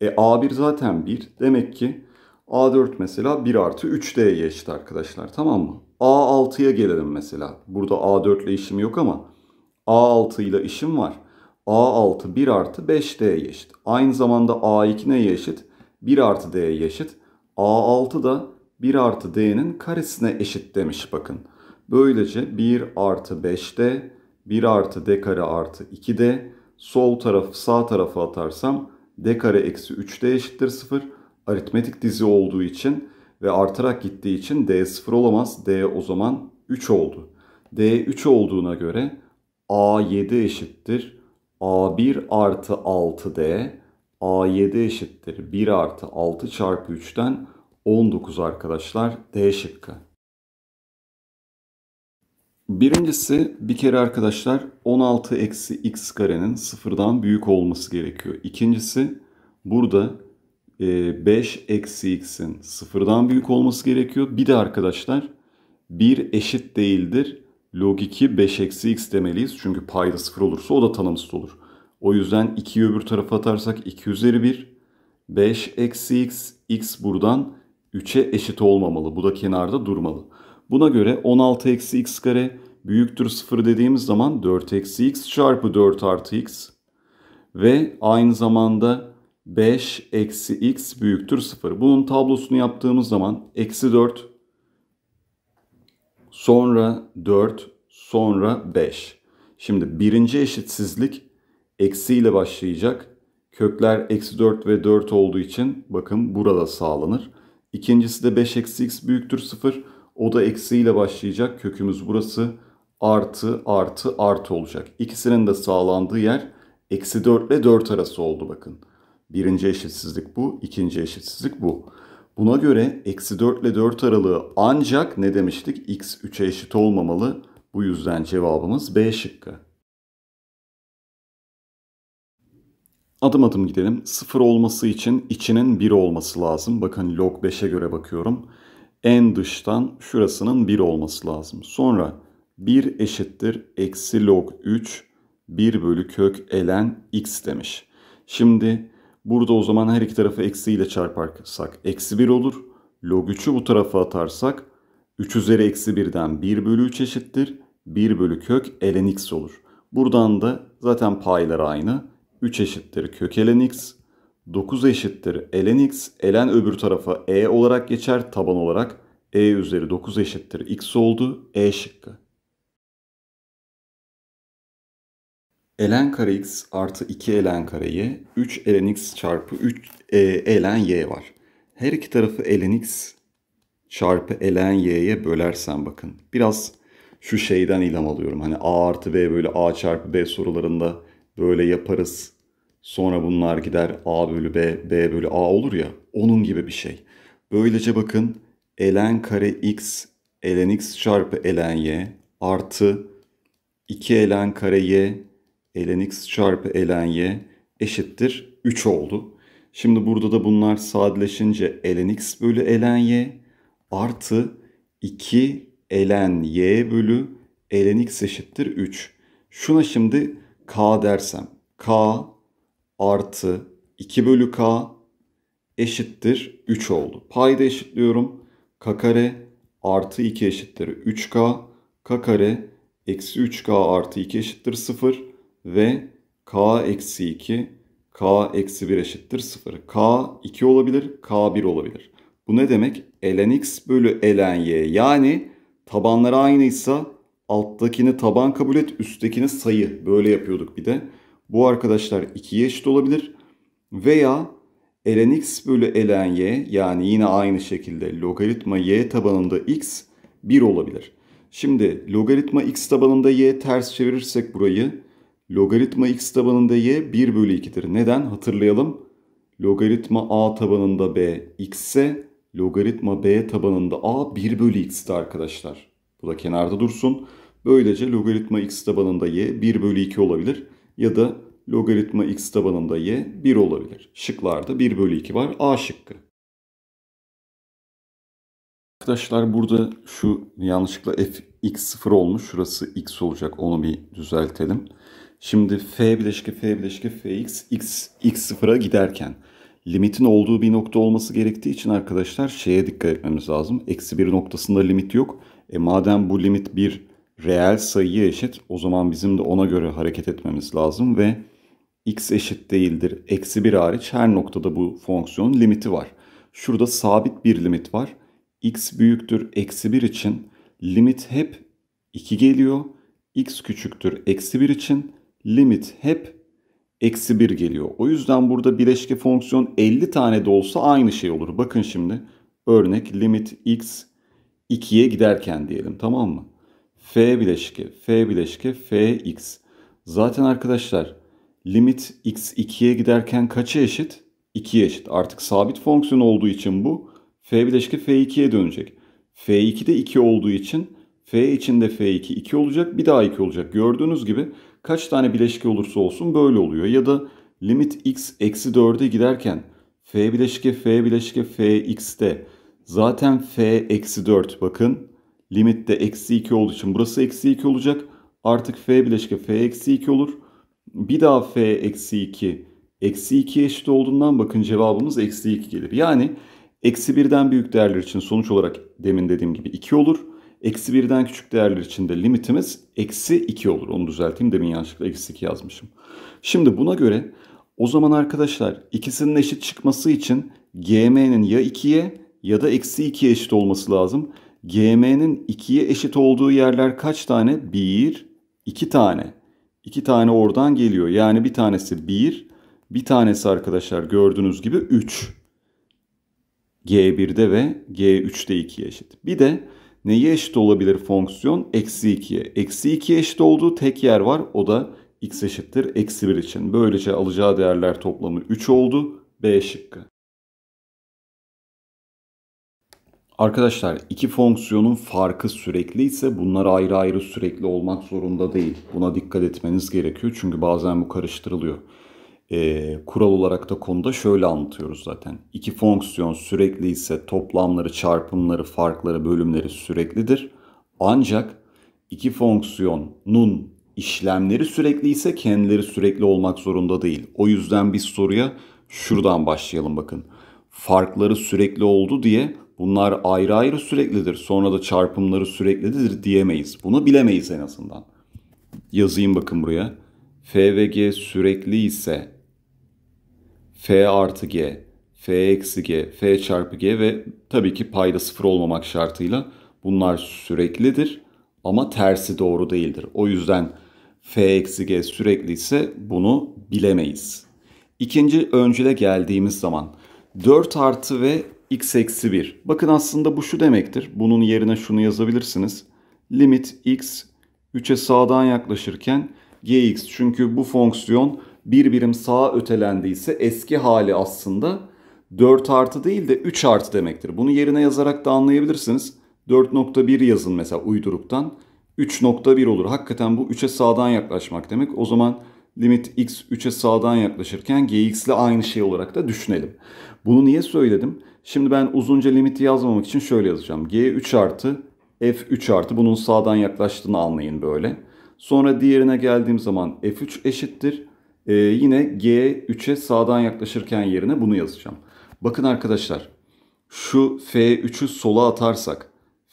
E A1 zaten 1. Demek ki A4 mesela 1 artı 3D'ye eşit arkadaşlar. Tamam mı? A6'ya gelelim mesela. Burada A4 ile işim yok ama A6 ile işim var. A6 1 artı 5D'ye eşit. Aynı zamanda A2 neye eşit? 1 artı D'ye eşit. A6 da 1 artı D'nin karesine eşit demiş bakın. Böylece 1 artı 5D, 1 artı D kare artı 2D. Sol tarafı sağ tarafa atarsam d kare eksi 3d eşittir 0. Aritmetik dizi olduğu için ve artarak gittiği için d 0 olamaz. d o zaman 3 oldu. d 3 olduğuna göre a 7 eşittir a1 artı 6d a7 eşittir 1 artı 6 çarpı 3'ten 19 arkadaşlar D şıkkı. Birincisi bir kere arkadaşlar 16 eksi x karenin sıfırdan büyük olması gerekiyor. İkincisi burada 5 e, eksi x'in sıfırdan büyük olması gerekiyor. Bir de arkadaşlar 1 eşit değildir. Log 2 5 eksi x demeliyiz. Çünkü payda sıfır olursa o da tanımsız olur. O yüzden 2'yi öbür tarafa atarsak 2 üzeri 1. 5 eksi x, x buradan 3'e eşit olmamalı. Bu da kenarda durmalı. Buna göre 16 eksi x kare büyüktür 0 dediğimiz zaman 4 eksi x çarpı 4 artı x ve aynı zamanda 5 eksi x büyüktür 0. Bunun tablosunu yaptığımız zaman eksi 4 sonra 4 sonra 5. Şimdi birinci eşitsizlik eksi ile başlayacak. Kökler eksi 4 ve 4 olduğu için bakın burada sağlanır. İkincisi de 5 eksi x büyüktür 0. O da eksiyle başlayacak. Kökümüz burası artı artı artı olacak. İkisinin de sağlandığı yer eksi 4 ile 4 arası oldu bakın. Birinci eşitsizlik bu, ikinci eşitsizlik bu. Buna göre eksi 4 ile 4 aralığı ancak ne demiştik? x 3'e eşit olmamalı. Bu yüzden cevabımız B şıkkı. Adım adım gidelim. 0 olması için içinin 1 olması lazım. Bakın log 5'e göre bakıyorum en dıştan şurasının 1 olması lazım. Sonra 1 eşittir eksi log 3 1 bölü kök elen x demiş. Şimdi burada o zaman her iki tarafı eksiyle çarparsak eksi 1 olur. Log 3'ü bu tarafa atarsak 3 üzeri eksi 1'den 1 bölü 3 eşittir. 1 bölü kök elen x olur. Buradan da zaten paylar aynı. 3 eşittir kök elen x 9 eşittir ln x, ln öbür tarafa e olarak geçer taban olarak. e üzeri 9 eşittir x oldu. e şıkkı. ln kare x artı 2 ln kare y, 3 ln x çarpı 3 e, ln y var. Her iki tarafı ln x çarpı ln y'ye bölersen bakın. Biraz şu şeyden ilham alıyorum. Hani a artı b böyle a çarpı b sorularında böyle yaparız Sonra bunlar gider A bölü B, B bölü A olur ya. Onun gibi bir şey. Böylece bakın ln kare x ln x çarpı ln y artı 2 ln kare y ln x çarpı ln y eşittir 3 oldu. Şimdi burada da bunlar sadeleşince ln x bölü ln y artı 2 ln y bölü ln x eşittir 3. Şuna şimdi k dersem k artı 2 bölü k eşittir 3 oldu. Payda eşitliyorum. k kare artı 2 eşittir 3k. k kare eksi 3k artı 2 eşittir 0 ve k eksi 2 k eksi 1 eşittir 0. k 2 olabilir, k 1 olabilir. Bu ne demek? ln x bölü ln y. Yani tabanları aynıysa alttakini taban kabul et, üsttekini sayı. Böyle yapıyorduk bir de. Bu arkadaşlar 2'ye eşit olabilir. Veya ln x bölü ln y yani yine aynı şekilde logaritma y tabanında x 1 olabilir. Şimdi logaritma x tabanında y ters çevirirsek burayı logaritma x tabanında y 1 bölü 2'dir. Neden? Hatırlayalım. Logaritma a tabanında b x ise logaritma b tabanında a 1 bölü x'ti arkadaşlar. Bu da kenarda dursun. Böylece logaritma x tabanında y 1 bölü 2 olabilir ya da logaritma x tabanında y 1 olabilir. Şıklarda 1 bölü 2 var. A şıkkı. Arkadaşlar burada şu yanlışlıkla f x 0 olmuş. Şurası x olacak. Onu bir düzeltelim. Şimdi f bileşke f bileşke fx x x 0'a giderken limitin olduğu bir nokta olması gerektiği için arkadaşlar şeye dikkat etmemiz lazım. Eksi 1 noktasında limit yok. E madem bu limit 1 reel sayıya eşit. O zaman bizim de ona göre hareket etmemiz lazım ve x eşit değildir. Eksi 1 hariç her noktada bu fonksiyonun limiti var. Şurada sabit bir limit var. x büyüktür eksi 1 için limit hep 2 geliyor. x küçüktür eksi 1 için limit hep eksi 1 geliyor. O yüzden burada bileşke fonksiyon 50 tane de olsa aynı şey olur. Bakın şimdi örnek limit x 2'ye giderken diyelim tamam mı? F bileşki, F bileşki, Fx. Zaten arkadaşlar limit x 2'ye giderken kaça eşit? 2'ye eşit. Artık sabit fonksiyon olduğu için bu f bileşki f2'ye dönecek. f2 de 2 olduğu için f içinde f2 2 olacak bir daha 2 olacak. Gördüğünüz gibi kaç tane bileşki olursa olsun böyle oluyor. Ya da limit x eksi 4'e giderken f bileşki f bileşki fx'te zaten f eksi 4 bakın Limit de eksi 2 olduğu için burası eksi 2 olacak. Artık f bileşke f eksi 2 olur. Bir daha f eksi 2 eksi 2 eşit olduğundan bakın cevabımız eksi 2 gelir. Yani eksi 1'den büyük değerler için sonuç olarak demin dediğim gibi 2 olur. Eksi 1'den küçük değerler için de limitimiz eksi 2 olur. Onu düzelteyim demin yanlışlıkla eksi 2 yazmışım. Şimdi buna göre o zaman arkadaşlar ikisinin eşit çıkması için gm'nin ya 2'ye ya da eksi 2'ye eşit olması lazım. GM'nin 2'ye eşit olduğu yerler kaç tane? 1, 2 tane. 2 tane oradan geliyor. Yani bir tanesi 1, bir tanesi arkadaşlar gördüğünüz gibi 3. G1'de ve G3'de 2'ye eşit. Bir de neye eşit olabilir fonksiyon? Eksi 2'ye. Eksi 2'ye eşit olduğu tek yer var. O da x eşittir eksi 1 için. Böylece alacağı değerler toplamı 3 oldu. B şıkkı. Arkadaşlar iki fonksiyonun farkı sürekli ise bunlar ayrı ayrı sürekli olmak zorunda değil. Buna dikkat etmeniz gerekiyor çünkü bazen bu karıştırılıyor. Ee, kural olarak da konuda şöyle anlatıyoruz zaten. İki fonksiyon sürekli ise toplamları, çarpımları, farkları, bölümleri süreklidir. Ancak iki fonksiyonun işlemleri sürekli ise kendileri sürekli olmak zorunda değil. O yüzden biz soruya şuradan başlayalım bakın. Farkları sürekli oldu diye bunlar ayrı ayrı süreklidir sonra da çarpımları süreklidir diyemeyiz. Bunu bilemeyiz en azından. Yazayım bakın buraya. F ve G sürekli ise F artı G, F eksi G, F çarpı G ve tabii ki payda sıfır olmamak şartıyla bunlar süreklidir ama tersi doğru değildir. O yüzden F eksi G sürekli ise bunu bilemeyiz. İkinci öncüle geldiğimiz zaman 4 artı ve x eksi 1. Bakın aslında bu şu demektir. Bunun yerine şunu yazabilirsiniz. Limit x 3'e sağdan yaklaşırken gx çünkü bu fonksiyon bir birim sağa ötelendiyse eski hali aslında 4 artı değil de 3 artı demektir. Bunu yerine yazarak da anlayabilirsiniz. 4.1 yazın mesela uyduruktan. 3.1 olur. Hakikaten bu 3'e sağdan yaklaşmak demek. O zaman limit x 3'e sağdan yaklaşırken gx ile aynı şey olarak da düşünelim. Bunu niye söyledim? Şimdi ben uzunca limiti yazmamak için şöyle yazacağım. G3 artı F3 artı bunun sağdan yaklaştığını anlayın böyle. Sonra diğerine geldiğim zaman F3 eşittir. Ee, yine G3'e sağdan yaklaşırken yerine bunu yazacağım. Bakın arkadaşlar şu F3'ü sola atarsak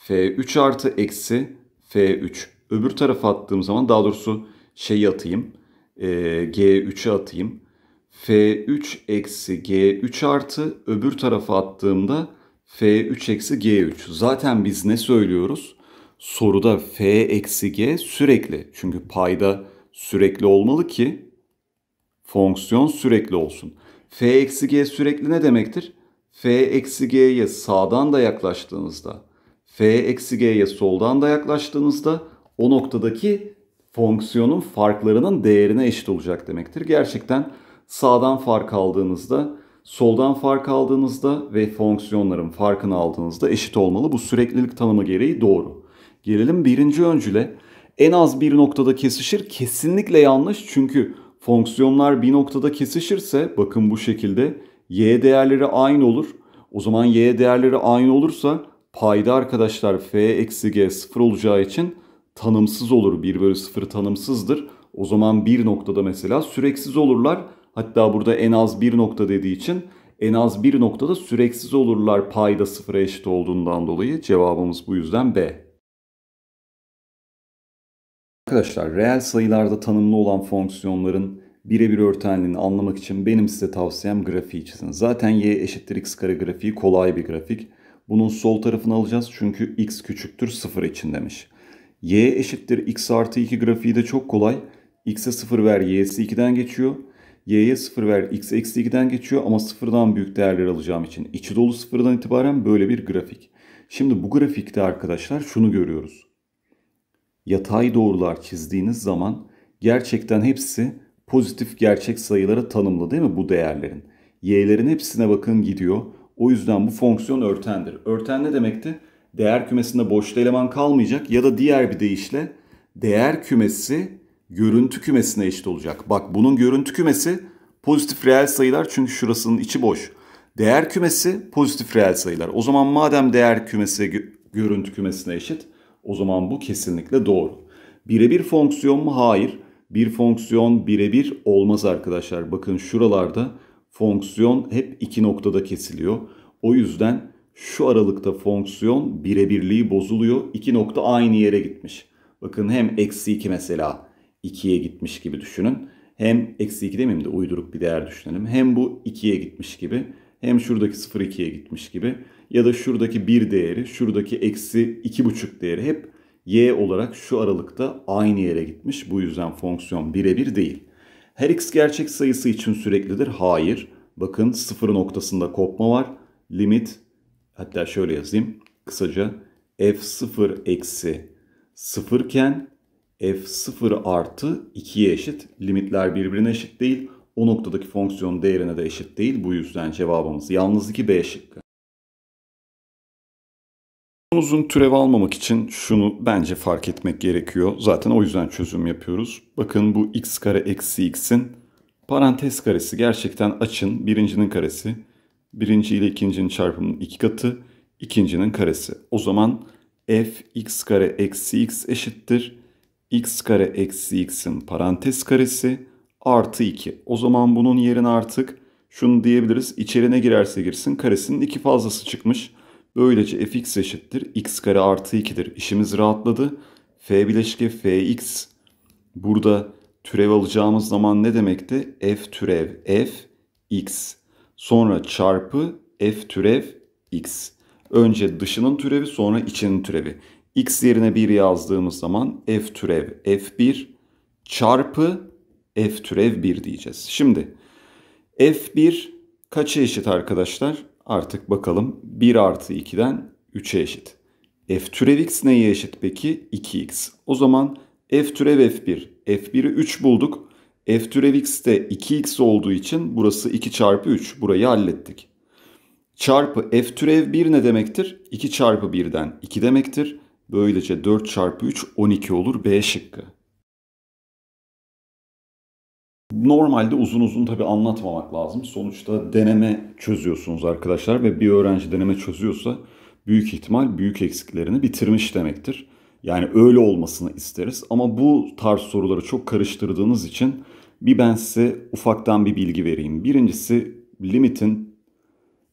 F3 artı eksi F3 öbür tarafa attığım zaman daha doğrusu şeyi atayım e, g 3'ü atayım. F3 eksi G3 artı öbür tarafa attığımda F3 eksi G3. Zaten biz ne söylüyoruz? Soruda F eksi G sürekli. Çünkü payda sürekli olmalı ki fonksiyon sürekli olsun. F eksi G sürekli ne demektir? F eksi G'ye sağdan da yaklaştığınızda, F eksi G'ye soldan da yaklaştığınızda o noktadaki fonksiyonun farklarının değerine eşit olacak demektir. Gerçekten Sağdan fark aldığınızda, soldan fark aldığınızda ve fonksiyonların farkını aldığınızda eşit olmalı. Bu süreklilik tanımı gereği doğru. Gelelim birinci öncüle. En az bir noktada kesişir kesinlikle yanlış çünkü fonksiyonlar bir noktada kesişirse bakın bu şekilde y değerleri aynı olur. O zaman y değerleri aynı olursa payda arkadaşlar f eksi g sıfır olacağı için tanımsız olur. 1 bölü sıfır tanımsızdır. O zaman bir noktada mesela süreksiz olurlar. Hatta burada en az bir nokta dediği için en az bir noktada süreksiz olurlar payda sıfıra eşit olduğundan dolayı cevabımız bu yüzden B. Arkadaşlar reel sayılarda tanımlı olan fonksiyonların birebir örtenliğini anlamak için benim size tavsiyem grafiği çizin. Zaten y eşittir x kare grafiği kolay bir grafik. Bunun sol tarafını alacağız çünkü x küçüktür sıfır için demiş. y eşittir x artı 2 grafiği de çok kolay. x'e 0 ver y'si 2'den geçiyor y'ye 0 ver x eksi 2'den geçiyor ama sıfırdan büyük değerler alacağım için. içi dolu sıfırdan itibaren böyle bir grafik. Şimdi bu grafikte arkadaşlar şunu görüyoruz. Yatay doğrular çizdiğiniz zaman gerçekten hepsi pozitif gerçek sayılara tanımlı değil mi bu değerlerin? Y'lerin hepsine bakın gidiyor. O yüzden bu fonksiyon örtendir. Örten ne demekti? Değer kümesinde boşta eleman kalmayacak ya da diğer bir deyişle değer kümesi görüntü kümesine eşit olacak. Bak bunun görüntü kümesi pozitif reel sayılar çünkü şurasının içi boş. Değer kümesi pozitif reel sayılar. O zaman madem değer kümesi görüntü kümesine eşit o zaman bu kesinlikle doğru. Birebir fonksiyon mu? Hayır. Bir fonksiyon birebir olmaz arkadaşlar. Bakın şuralarda fonksiyon hep iki noktada kesiliyor. O yüzden şu aralıkta fonksiyon birebirliği bozuluyor. İki nokta aynı yere gitmiş. Bakın hem eksi 2 mesela 2'ye gitmiş gibi düşünün. Hem eksi 2 demeyeyim de uyduruk bir değer düşünelim. Hem bu 2'ye gitmiş gibi hem şuradaki 0,2'ye gitmiş gibi ya da şuradaki 1 değeri, şuradaki eksi 2,5 değeri hep y olarak şu aralıkta aynı yere gitmiş. Bu yüzden fonksiyon birebir değil. Her x gerçek sayısı için süreklidir. Hayır. Bakın sıfır noktasında kopma var. Limit hatta şöyle yazayım. Kısaca f0 eksi 0 iken f 0 artı 2'ye eşit. Limitler birbirine eşit değil. O noktadaki fonksiyon değerine de eşit değil. Bu yüzden cevabımız yalnız 2b şıkkı. Sorumuzun türev almamak için şunu bence fark etmek gerekiyor. Zaten o yüzden çözüm yapıyoruz. Bakın bu x kare eksi x'in parantez karesi gerçekten açın birincinin karesi. Birinci ile ikincinin çarpımının iki katı. ikincinin karesi. O zaman f x kare eksi x eşittir x kare eksi x'in parantez karesi artı 2. O zaman bunun yerine artık şunu diyebiliriz. İçerine girerse girsin karesinin 2 fazlası çıkmış. Böylece fx eşittir x kare artı 2'dir. İşimiz rahatladı. f bileşke fx burada türev alacağımız zaman ne demekti? f türev f x sonra çarpı f türev x. Önce dışının türevi sonra içinin türevi x yerine 1 yazdığımız zaman f türev f1 çarpı f türev 1 diyeceğiz. Şimdi f1 kaça eşit arkadaşlar? Artık bakalım 1 artı 2'den 3'e eşit. f türev x neye eşit peki? 2x. O zaman f türev f1. f1'i 3 bulduk. f türev x de 2x olduğu için burası 2 çarpı 3. Burayı hallettik. Çarpı f türev 1 ne demektir? 2 çarpı 1'den 2 demektir. Böylece 4 çarpı 3 12 olur B şıkkı. Normalde uzun uzun tabii anlatmamak lazım. Sonuçta deneme çözüyorsunuz arkadaşlar ve bir öğrenci deneme çözüyorsa büyük ihtimal büyük eksiklerini bitirmiş demektir. Yani öyle olmasını isteriz ama bu tarz soruları çok karıştırdığınız için bir ben size ufaktan bir bilgi vereyim. Birincisi limitin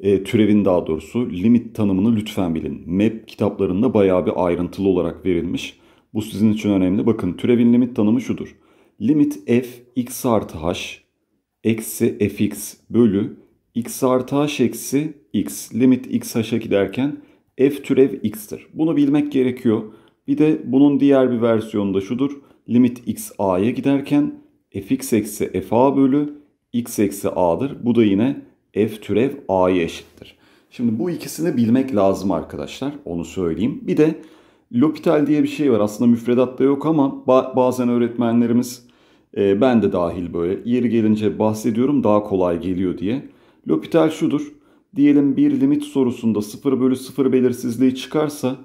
e, türevin daha doğrusu limit tanımını lütfen bilin. Mep kitaplarında bayağı bir ayrıntılı olarak verilmiş. Bu sizin için önemli. Bakın türevin limit tanımı şudur. Limit f x artı h eksi fx bölü x artı h eksi x. Limit x h'a giderken f türev x'tir. Bunu bilmek gerekiyor. Bir de bunun diğer bir versiyonu da şudur. Limit x a'ya giderken fx eksi f a bölü x eksi a'dır. Bu da yine f türev a'ya eşittir. Şimdi bu ikisini bilmek lazım arkadaşlar. Onu söyleyeyim. Bir de L'Hopital diye bir şey var. Aslında müfredatta yok ama ba bazen öğretmenlerimiz e, ben de dahil böyle yeri gelince bahsediyorum daha kolay geliyor diye. L'Hopital şudur. Diyelim bir limit sorusunda 0 bölü 0 belirsizliği çıkarsa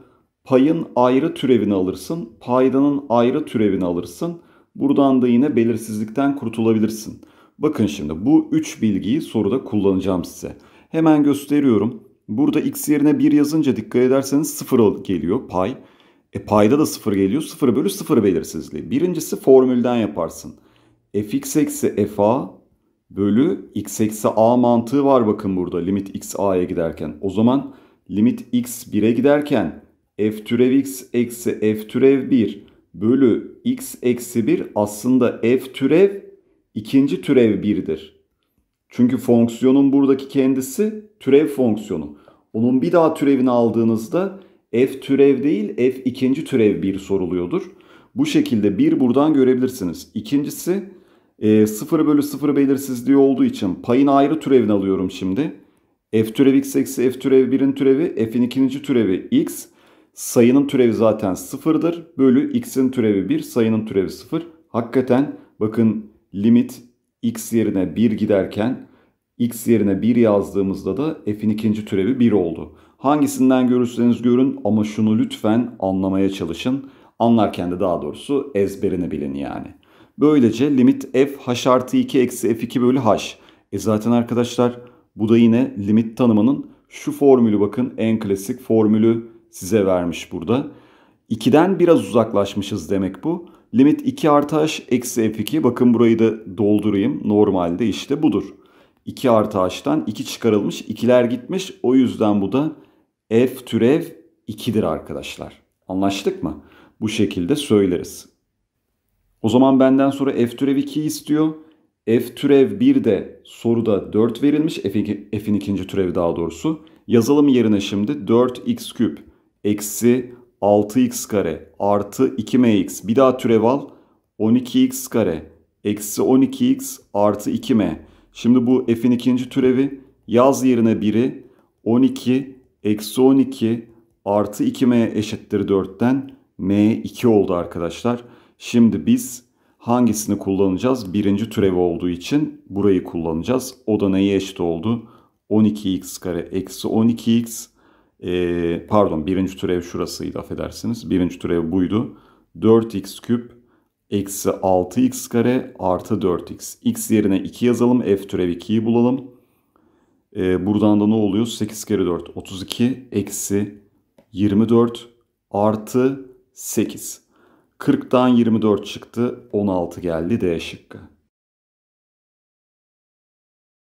payın ayrı türevini alırsın. Paydanın ayrı türevini alırsın. Buradan da yine belirsizlikten kurtulabilirsin. Bakın şimdi bu 3 bilgiyi soruda kullanacağım size. Hemen gösteriyorum. Burada x yerine 1 yazınca dikkat ederseniz 0 geliyor pay. E payda da 0 geliyor. 0 bölü 0 belirsizliği. Birincisi formülden yaparsın. fx eksi fa bölü x eksi a mantığı var bakın burada limit x a'ya giderken. O zaman limit x 1'e giderken f türev x eksi f türev 1 bölü x eksi 1 aslında f türev ikinci türev birdir. Çünkü fonksiyonun buradaki kendisi türev fonksiyonu. Onun bir daha türevini aldığınızda f türev değil f ikinci türev bir soruluyordur. Bu şekilde bir buradan görebilirsiniz. İkincisi e, 0 bölü 0 belirsizliği olduğu için payın ayrı türevini alıyorum şimdi. f türev x eksi f türev 1'in türevi f'in ikinci türevi x. Sayının türevi zaten 0'dır. Bölü x'in türevi 1 sayının türevi 0. Hakikaten bakın limit x yerine 1 giderken x yerine 1 yazdığımızda da f'in ikinci türevi 1 oldu. Hangisinden görürseniz görün ama şunu lütfen anlamaya çalışın. Anlarken de daha doğrusu ezberini bilin yani. Böylece limit f h artı 2 eksi f2 bölü h. E zaten arkadaşlar bu da yine limit tanımının şu formülü bakın en klasik formülü size vermiş burada. 2'den biraz uzaklaşmışız demek bu. Limit 2 artı eksi f2. Bakın burayı da doldurayım. Normalde işte budur. 2 artı h'tan 2 çıkarılmış. 2'ler gitmiş. O yüzden bu da f türev 2'dir arkadaşlar. Anlaştık mı? Bu şekilde söyleriz. O zaman benden sonra f türev 2 istiyor. F türev 1 de soruda 4 verilmiş. F'in ikinci türevi daha doğrusu. Yazalım yerine şimdi 4x küp eksi 6x kare artı 2mx bir daha türev al 12x kare eksi 12x artı 2m. Şimdi bu f'in ikinci türevi yaz yerine 1'i 12 eksi 12 artı 2m eşittir 4'ten m 2 oldu arkadaşlar. Şimdi biz hangisini kullanacağız? Birinci türevi olduğu için burayı kullanacağız. O da neye eşit oldu? 12x kare eksi 12x e, pardon birinci türev şurasıydı affedersiniz. Birinci türev buydu. 4x küp eksi 6x kare artı 4x. x yerine 2 yazalım. f türev 2'yi bulalım. E, buradan da ne oluyor? 8 kere 4 32 eksi 24 artı 8. 40'tan 24 çıktı. 16 geldi D şıkkı.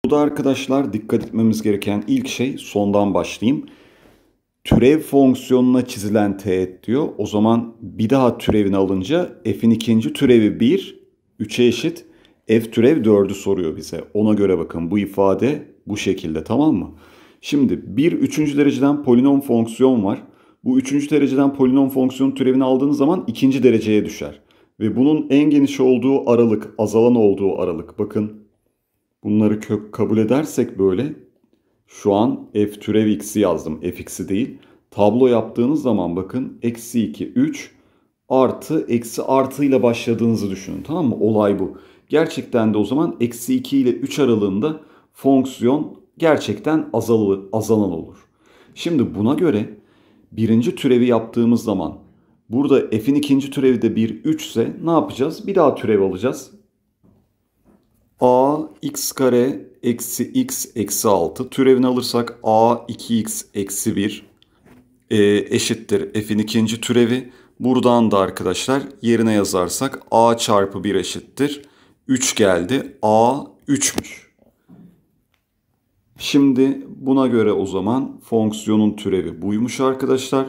Bu da arkadaşlar dikkat etmemiz gereken ilk şey sondan başlayayım türev fonksiyonuna çizilen teğet diyor. O zaman bir daha türevini alınca f'in ikinci türevi 1, 3'e eşit. F türev 4'ü soruyor bize. Ona göre bakın bu ifade bu şekilde tamam mı? Şimdi bir üçüncü dereceden polinom fonksiyon var. Bu üçüncü dereceden polinom fonksiyonun türevini aldığınız zaman ikinci dereceye düşer. Ve bunun en geniş olduğu aralık, azalan olduğu aralık. Bakın bunları kök kabul edersek böyle şu an f türev x'i yazdım. fx'i değil. Tablo yaptığınız zaman bakın eksi 2, 3 artı eksi artı ile başladığınızı düşünün. Tamam mı? Olay bu. Gerçekten de o zaman eksi 2 ile 3 aralığında fonksiyon gerçekten azalı, azalan olur. Şimdi buna göre birinci türevi yaptığımız zaman burada f'in ikinci türevi de 1, 3 ise ne yapacağız? Bir daha türev alacağız. a x kare eksi x eksi 6 türevini alırsak a 2x eksi 1 e, eşittir f'in ikinci türevi. Buradan da arkadaşlar yerine yazarsak a çarpı 1 eşittir. 3 geldi. a 3'müş. Şimdi buna göre o zaman fonksiyonun türevi buymuş arkadaşlar.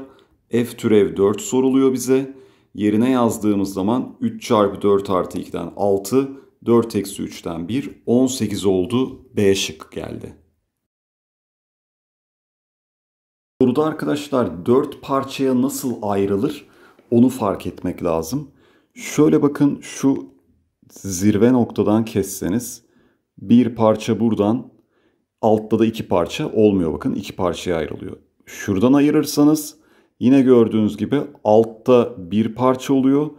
f türev 4 soruluyor bize. Yerine yazdığımız zaman 3 çarpı 4 artı 2'den 6 4 eksi 3'ten 1 18 oldu. B şık geldi. Soruda arkadaşlar 4 parçaya nasıl ayrılır onu fark etmek lazım. Şöyle bakın şu zirve noktadan kesseniz bir parça buradan altta da iki parça olmuyor bakın iki parçaya ayrılıyor. Şuradan ayırırsanız yine gördüğünüz gibi altta bir parça oluyor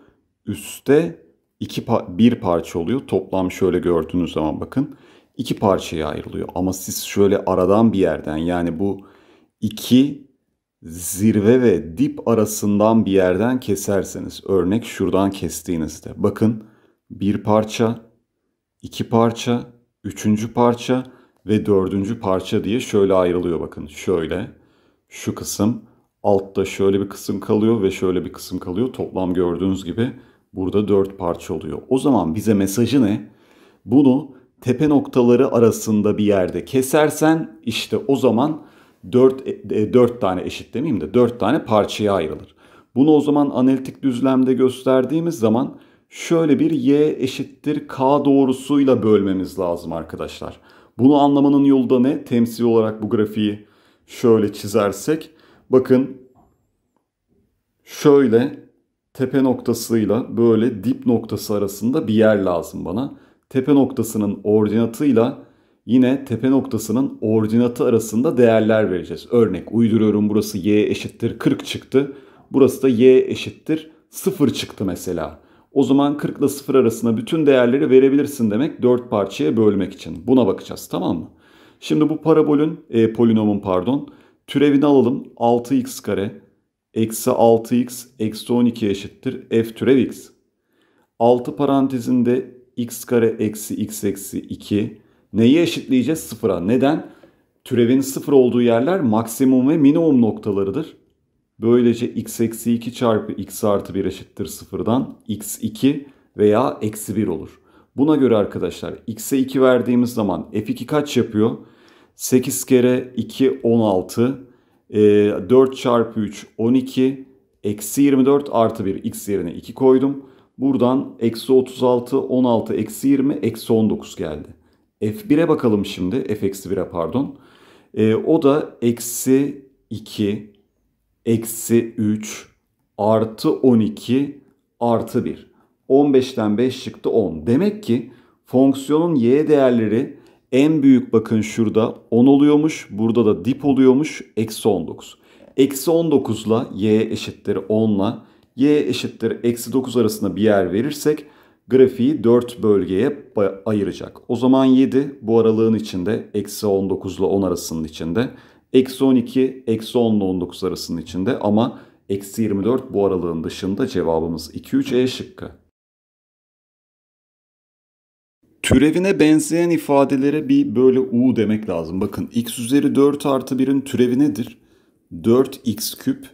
üstte iki pa bir parça oluyor. Toplam şöyle gördüğünüz zaman bakın iki parçaya ayrılıyor. Ama siz şöyle aradan bir yerden yani bu iki zirve ve dip arasından bir yerden keserseniz örnek şuradan kestiğinizde bakın bir parça, iki parça, üçüncü parça ve dördüncü parça diye şöyle ayrılıyor bakın şöyle şu kısım altta şöyle bir kısım kalıyor ve şöyle bir kısım kalıyor toplam gördüğünüz gibi Burada dört parça oluyor. O zaman bize mesajı ne? Bunu tepe noktaları arasında bir yerde kesersen işte o zaman 4, e, e, dört tane eşit demeyeyim de dört tane parçaya ayrılır. Bunu o zaman analitik düzlemde gösterdiğimiz zaman şöyle bir y eşittir k doğrusuyla bölmemiz lazım arkadaşlar. Bunu anlamanın yolu da ne? Temsil olarak bu grafiği şöyle çizersek bakın şöyle tepe noktasıyla böyle dip noktası arasında bir yer lazım bana. Tepe noktasının ordinatıyla yine tepe noktasının ordinatı arasında değerler vereceğiz. Örnek uyduruyorum burası y eşittir 40 çıktı. Burası da y eşittir 0 çıktı mesela. O zaman 40 ile 0 arasında bütün değerleri verebilirsin demek 4 parçaya bölmek için. Buna bakacağız tamam mı? Şimdi bu parabolün, e, polinomun pardon, türevini alalım. 6x kare eksi 6x eksi 12 eşittir f türev x. 6 parantezinde x kare eksi x eksi 2 neyi eşitleyeceğiz? Sıfıra. Neden? Türevin sıfır olduğu yerler maksimum ve minimum noktalarıdır. Böylece x eksi 2 çarpı x artı 1 eşittir sıfırdan x2 veya eksi 1 olur. Buna göre arkadaşlar x'e 2 verdiğimiz zaman f2 kaç yapıyor? 8 kere 2 16 e, ee, 4 çarpı 3 12 eksi 24 artı 1 x yerine 2 koydum. Buradan eksi 36 16 eksi 20 eksi 19 geldi. F1'e bakalım şimdi f eksi 1'e pardon. E, o da eksi 2 eksi 3 artı 12 artı 1. 15'ten 5 çıktı 10. Demek ki fonksiyonun y değerleri en büyük bakın şurada 10 oluyormuş. Burada da dip oluyormuş. Eksi 19. Eksi 19 ile y eşittir 10 ile y eşittir eksi 9 arasında bir yer verirsek grafiği 4 bölgeye ayıracak. O zaman 7 bu aralığın içinde eksi 19 ile 10 arasının içinde. Eksi 12 eksi 10 ile 19 arasının içinde ama eksi 24 bu aralığın dışında cevabımız 2-3 E şıkkı. Türevine benzeyen ifadelere bir böyle u demek lazım. Bakın x üzeri 4 artı 1'in türevi nedir? 4x küp.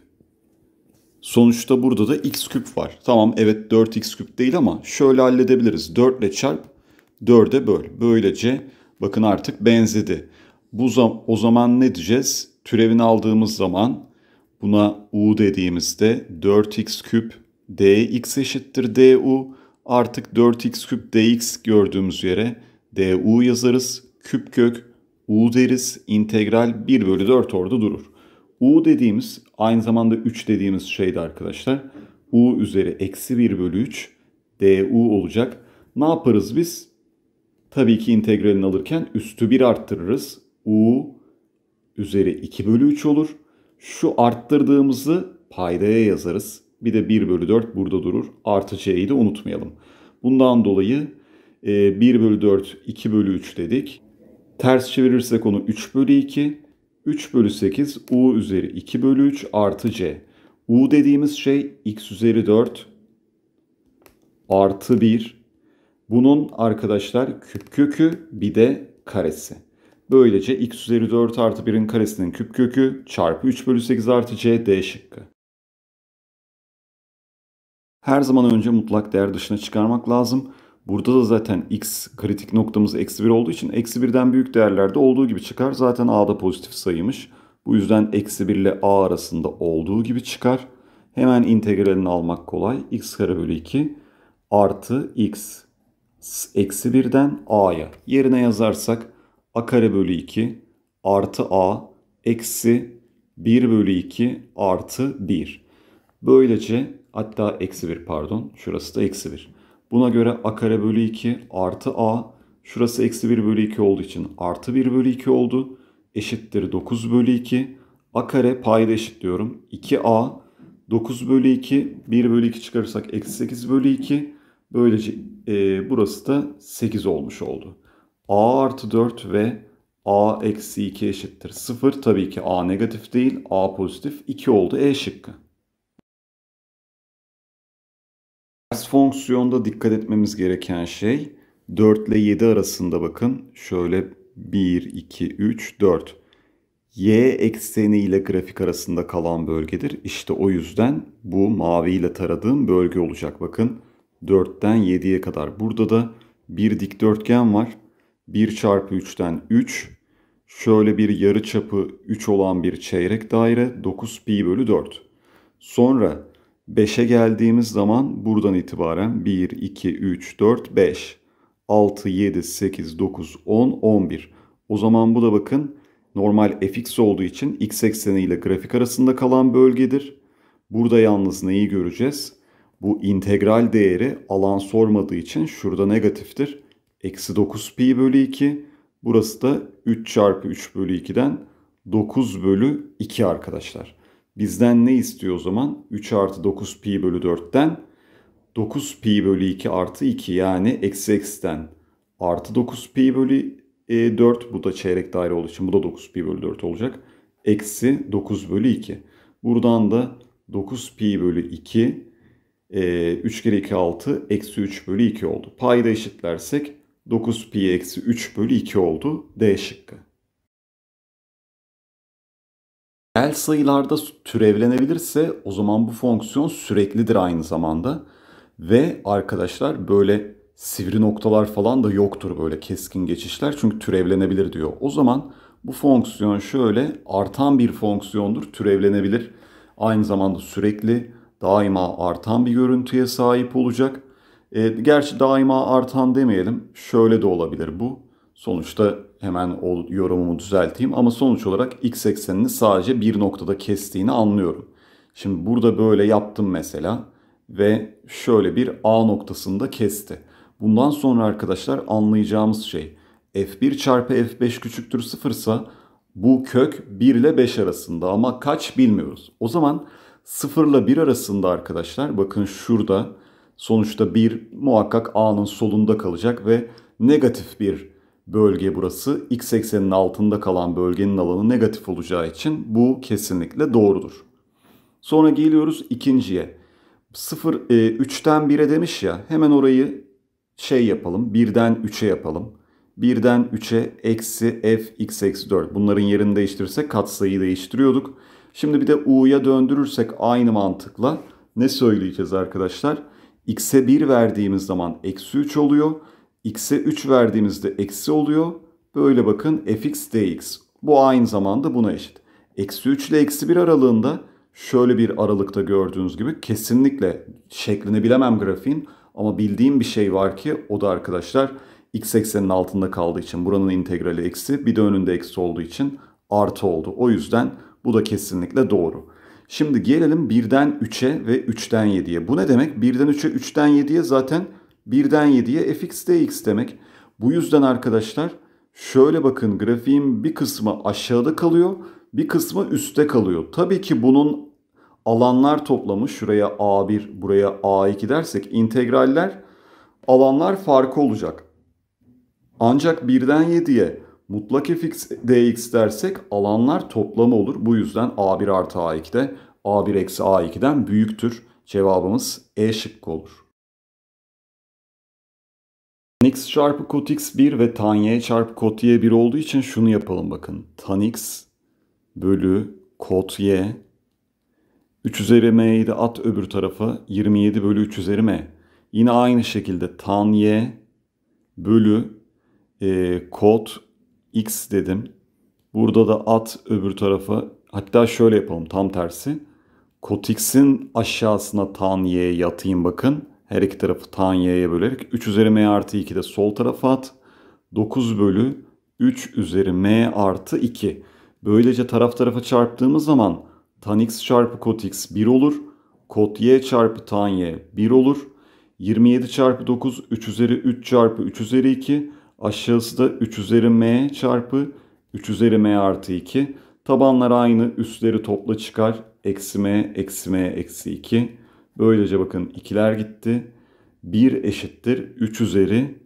Sonuçta burada da x küp var. Tamam evet 4x küp değil ama şöyle halledebiliriz. 4 ile çarp 4'e böl. Böylece bakın artık benzedi. Bu zam o zaman ne diyeceğiz? Türevini aldığımız zaman buna u dediğimizde 4x küp dx eşittir du artık 4x küp dx gördüğümüz yere du yazarız. Küp kök u deriz. İntegral 1 bölü 4 orada durur. u dediğimiz aynı zamanda 3 dediğimiz şeydi arkadaşlar. u üzeri eksi 1 bölü 3 du olacak. Ne yaparız biz? Tabii ki integralini alırken üstü 1 arttırırız. u üzeri 2 bölü 3 olur. Şu arttırdığımızı paydaya yazarız. Bir de 1 bölü 4 burada durur. Artı c'yi de unutmayalım. Bundan dolayı 1 e, bölü 4, 2 bölü 3 dedik. Ters çevirirsek onu 3 bölü 2. 3 bölü 8 u üzeri 2 bölü 3 artı c. u dediğimiz şey x üzeri 4 artı 1. Bunun arkadaşlar küp kökü bir de karesi. Böylece x üzeri 4 artı 1'in karesinin küp kökü çarpı 3 bölü 8 artı c d şıkkı her zaman önce mutlak değer dışına çıkarmak lazım. Burada da zaten x kritik noktamız eksi 1 olduğu için eksi 1'den büyük değerlerde olduğu gibi çıkar. Zaten a da pozitif sayıymış. Bu yüzden eksi 1 ile a arasında olduğu gibi çıkar. Hemen integralini almak kolay. x kare bölü 2 artı x eksi 1'den a'ya. Yerine yazarsak a kare bölü 2 artı a eksi 1 bölü 2 artı 1. Böylece Hatta eksi 1 pardon. Şurası da eksi 1. Buna göre a kare bölü 2 artı a. Şurası eksi 1 bölü 2 olduğu için artı 1 bölü 2 oldu. Eşittir 9 bölü 2. a kare payda eşitliyorum. 2a 9 bölü 2. 1 bölü 2 çıkarırsak eksi 8 bölü 2. Böylece e, burası da 8 olmuş oldu. a artı 4 ve a eksi 2 eşittir 0. Tabii ki a negatif değil a pozitif 2 oldu e şıkkı. Ters fonksiyonda dikkat etmemiz gereken şey 4 ile 7 arasında bakın. Şöyle 1, 2, 3, 4. Y ekseni ile grafik arasında kalan bölgedir. İşte o yüzden bu mavi ile taradığım bölge olacak. Bakın 4'ten 7'ye kadar. Burada da bir dikdörtgen var. 1 çarpı 3'ten 3. Şöyle bir yarı çapı 3 olan bir çeyrek daire 9 pi bölü 4. Sonra 5'e geldiğimiz zaman buradan itibaren 1, 2, 3, 4, 5, 6, 7, 8, 9, 10, 11. O zaman bu da bakın normal fx olduğu için x ekseni ile grafik arasında kalan bölgedir. Burada yalnız neyi göreceğiz? Bu integral değeri alan sormadığı için şurada negatiftir. Eksi 9 pi bölü 2. Burası da 3 çarpı 3 bölü 2'den 9 bölü 2 arkadaşlar bizden ne istiyor o zaman? 3 artı 9 pi bölü 4'ten 9 pi bölü 2 artı 2 yani eksi eksiden artı 9 pi bölü 4 e, bu da çeyrek daire olduğu için bu da 9 pi bölü 4 olacak. Eksi 9 bölü 2. Buradan da 9 pi bölü 2 3 e, kere 2 6 eksi 3 bölü 2 oldu. Payda eşitlersek 9 pi eksi 3 bölü 2 oldu. D şıkkı. Reel sayılarda türevlenebilirse o zaman bu fonksiyon süreklidir aynı zamanda. Ve arkadaşlar böyle sivri noktalar falan da yoktur böyle keskin geçişler çünkü türevlenebilir diyor. O zaman bu fonksiyon şöyle artan bir fonksiyondur, türevlenebilir. Aynı zamanda sürekli daima artan bir görüntüye sahip olacak. E, gerçi daima artan demeyelim. Şöyle de olabilir bu. Sonuçta hemen o yorumumu düzelteyim ama sonuç olarak x eksenini sadece bir noktada kestiğini anlıyorum. Şimdi burada böyle yaptım mesela ve şöyle bir A noktasında kesti. Bundan sonra arkadaşlar anlayacağımız şey f1 çarpı f5 küçüktür sıfırsa bu kök 1 ile 5 arasında ama kaç bilmiyoruz. O zaman 0 ile 1 arasında arkadaşlar bakın şurada sonuçta 1 muhakkak A'nın solunda kalacak ve negatif bir bölge burası x ekseninin altında kalan bölgenin alanı negatif olacağı için bu kesinlikle doğrudur. Sonra geliyoruz ikinciye. 0 e, 3'ten 1'e demiş ya hemen orayı şey yapalım 1'den 3'e yapalım. 1'den 3'e eksi f x eksi 4. Bunların yerini değiştirirsek katsayıyı değiştiriyorduk. Şimdi bir de u'ya döndürürsek aynı mantıkla ne söyleyeceğiz arkadaşlar? x'e 1 verdiğimiz zaman eksi 3 oluyor x'e 3 verdiğimizde eksi oluyor. Böyle bakın fx dx. Bu aynı zamanda buna eşit. Eksi 3 ile eksi 1 aralığında şöyle bir aralıkta gördüğünüz gibi kesinlikle şeklini bilemem grafiğin ama bildiğim bir şey var ki o da arkadaşlar x eksenin altında kaldığı için buranın integrali eksi bir de önünde eksi olduğu için artı oldu. O yüzden bu da kesinlikle doğru. Şimdi gelelim 1'den 3'e ve 3'ten 7'ye. Bu ne demek? 1'den 3'e 3'ten 7'ye zaten Birden 7'ye fx dx demek. Bu yüzden arkadaşlar şöyle bakın grafiğin bir kısmı aşağıda kalıyor bir kısmı üstte kalıyor. Tabii ki bunun alanlar toplamı şuraya A1 buraya A2 dersek integraller alanlar farkı olacak. Ancak birden 7'ye mutlak fx dx dersek alanlar toplamı olur. Bu yüzden A1 artı A2 de A1 eksi A2'den büyüktür. Cevabımız E şıkkı olur. Nix çarpı kotx 1 ve tan y çarpı kot y 1 olduğu için şunu yapalım bakın. Tan bölü kot y 3 üzeri m'yi de at öbür tarafa 27 bölü 3 üzeri m. Yine aynı şekilde tan y bölü e, kot x dedim. Burada da at öbür tarafa hatta şöyle yapalım tam tersi. Kot aşağısına tan y'ye yatayım bakın. Her iki tarafı tan y'ye bölerek 3 üzeri m artı 2 de sol tarafa at. 9 bölü 3 üzeri m artı 2. Böylece taraf tarafa çarptığımız zaman tan x çarpı kot x 1 olur. Kot y çarpı tan y 1 olur. 27 çarpı 9 3 üzeri 3 çarpı 3 üzeri 2. Aşağısı da 3 üzeri m çarpı 3 üzeri m artı 2. Tabanlar aynı üstleri topla çıkar. Eksi m eksi m eksi 2. Böylece bakın ikiler gitti. 1 eşittir 3 üzeri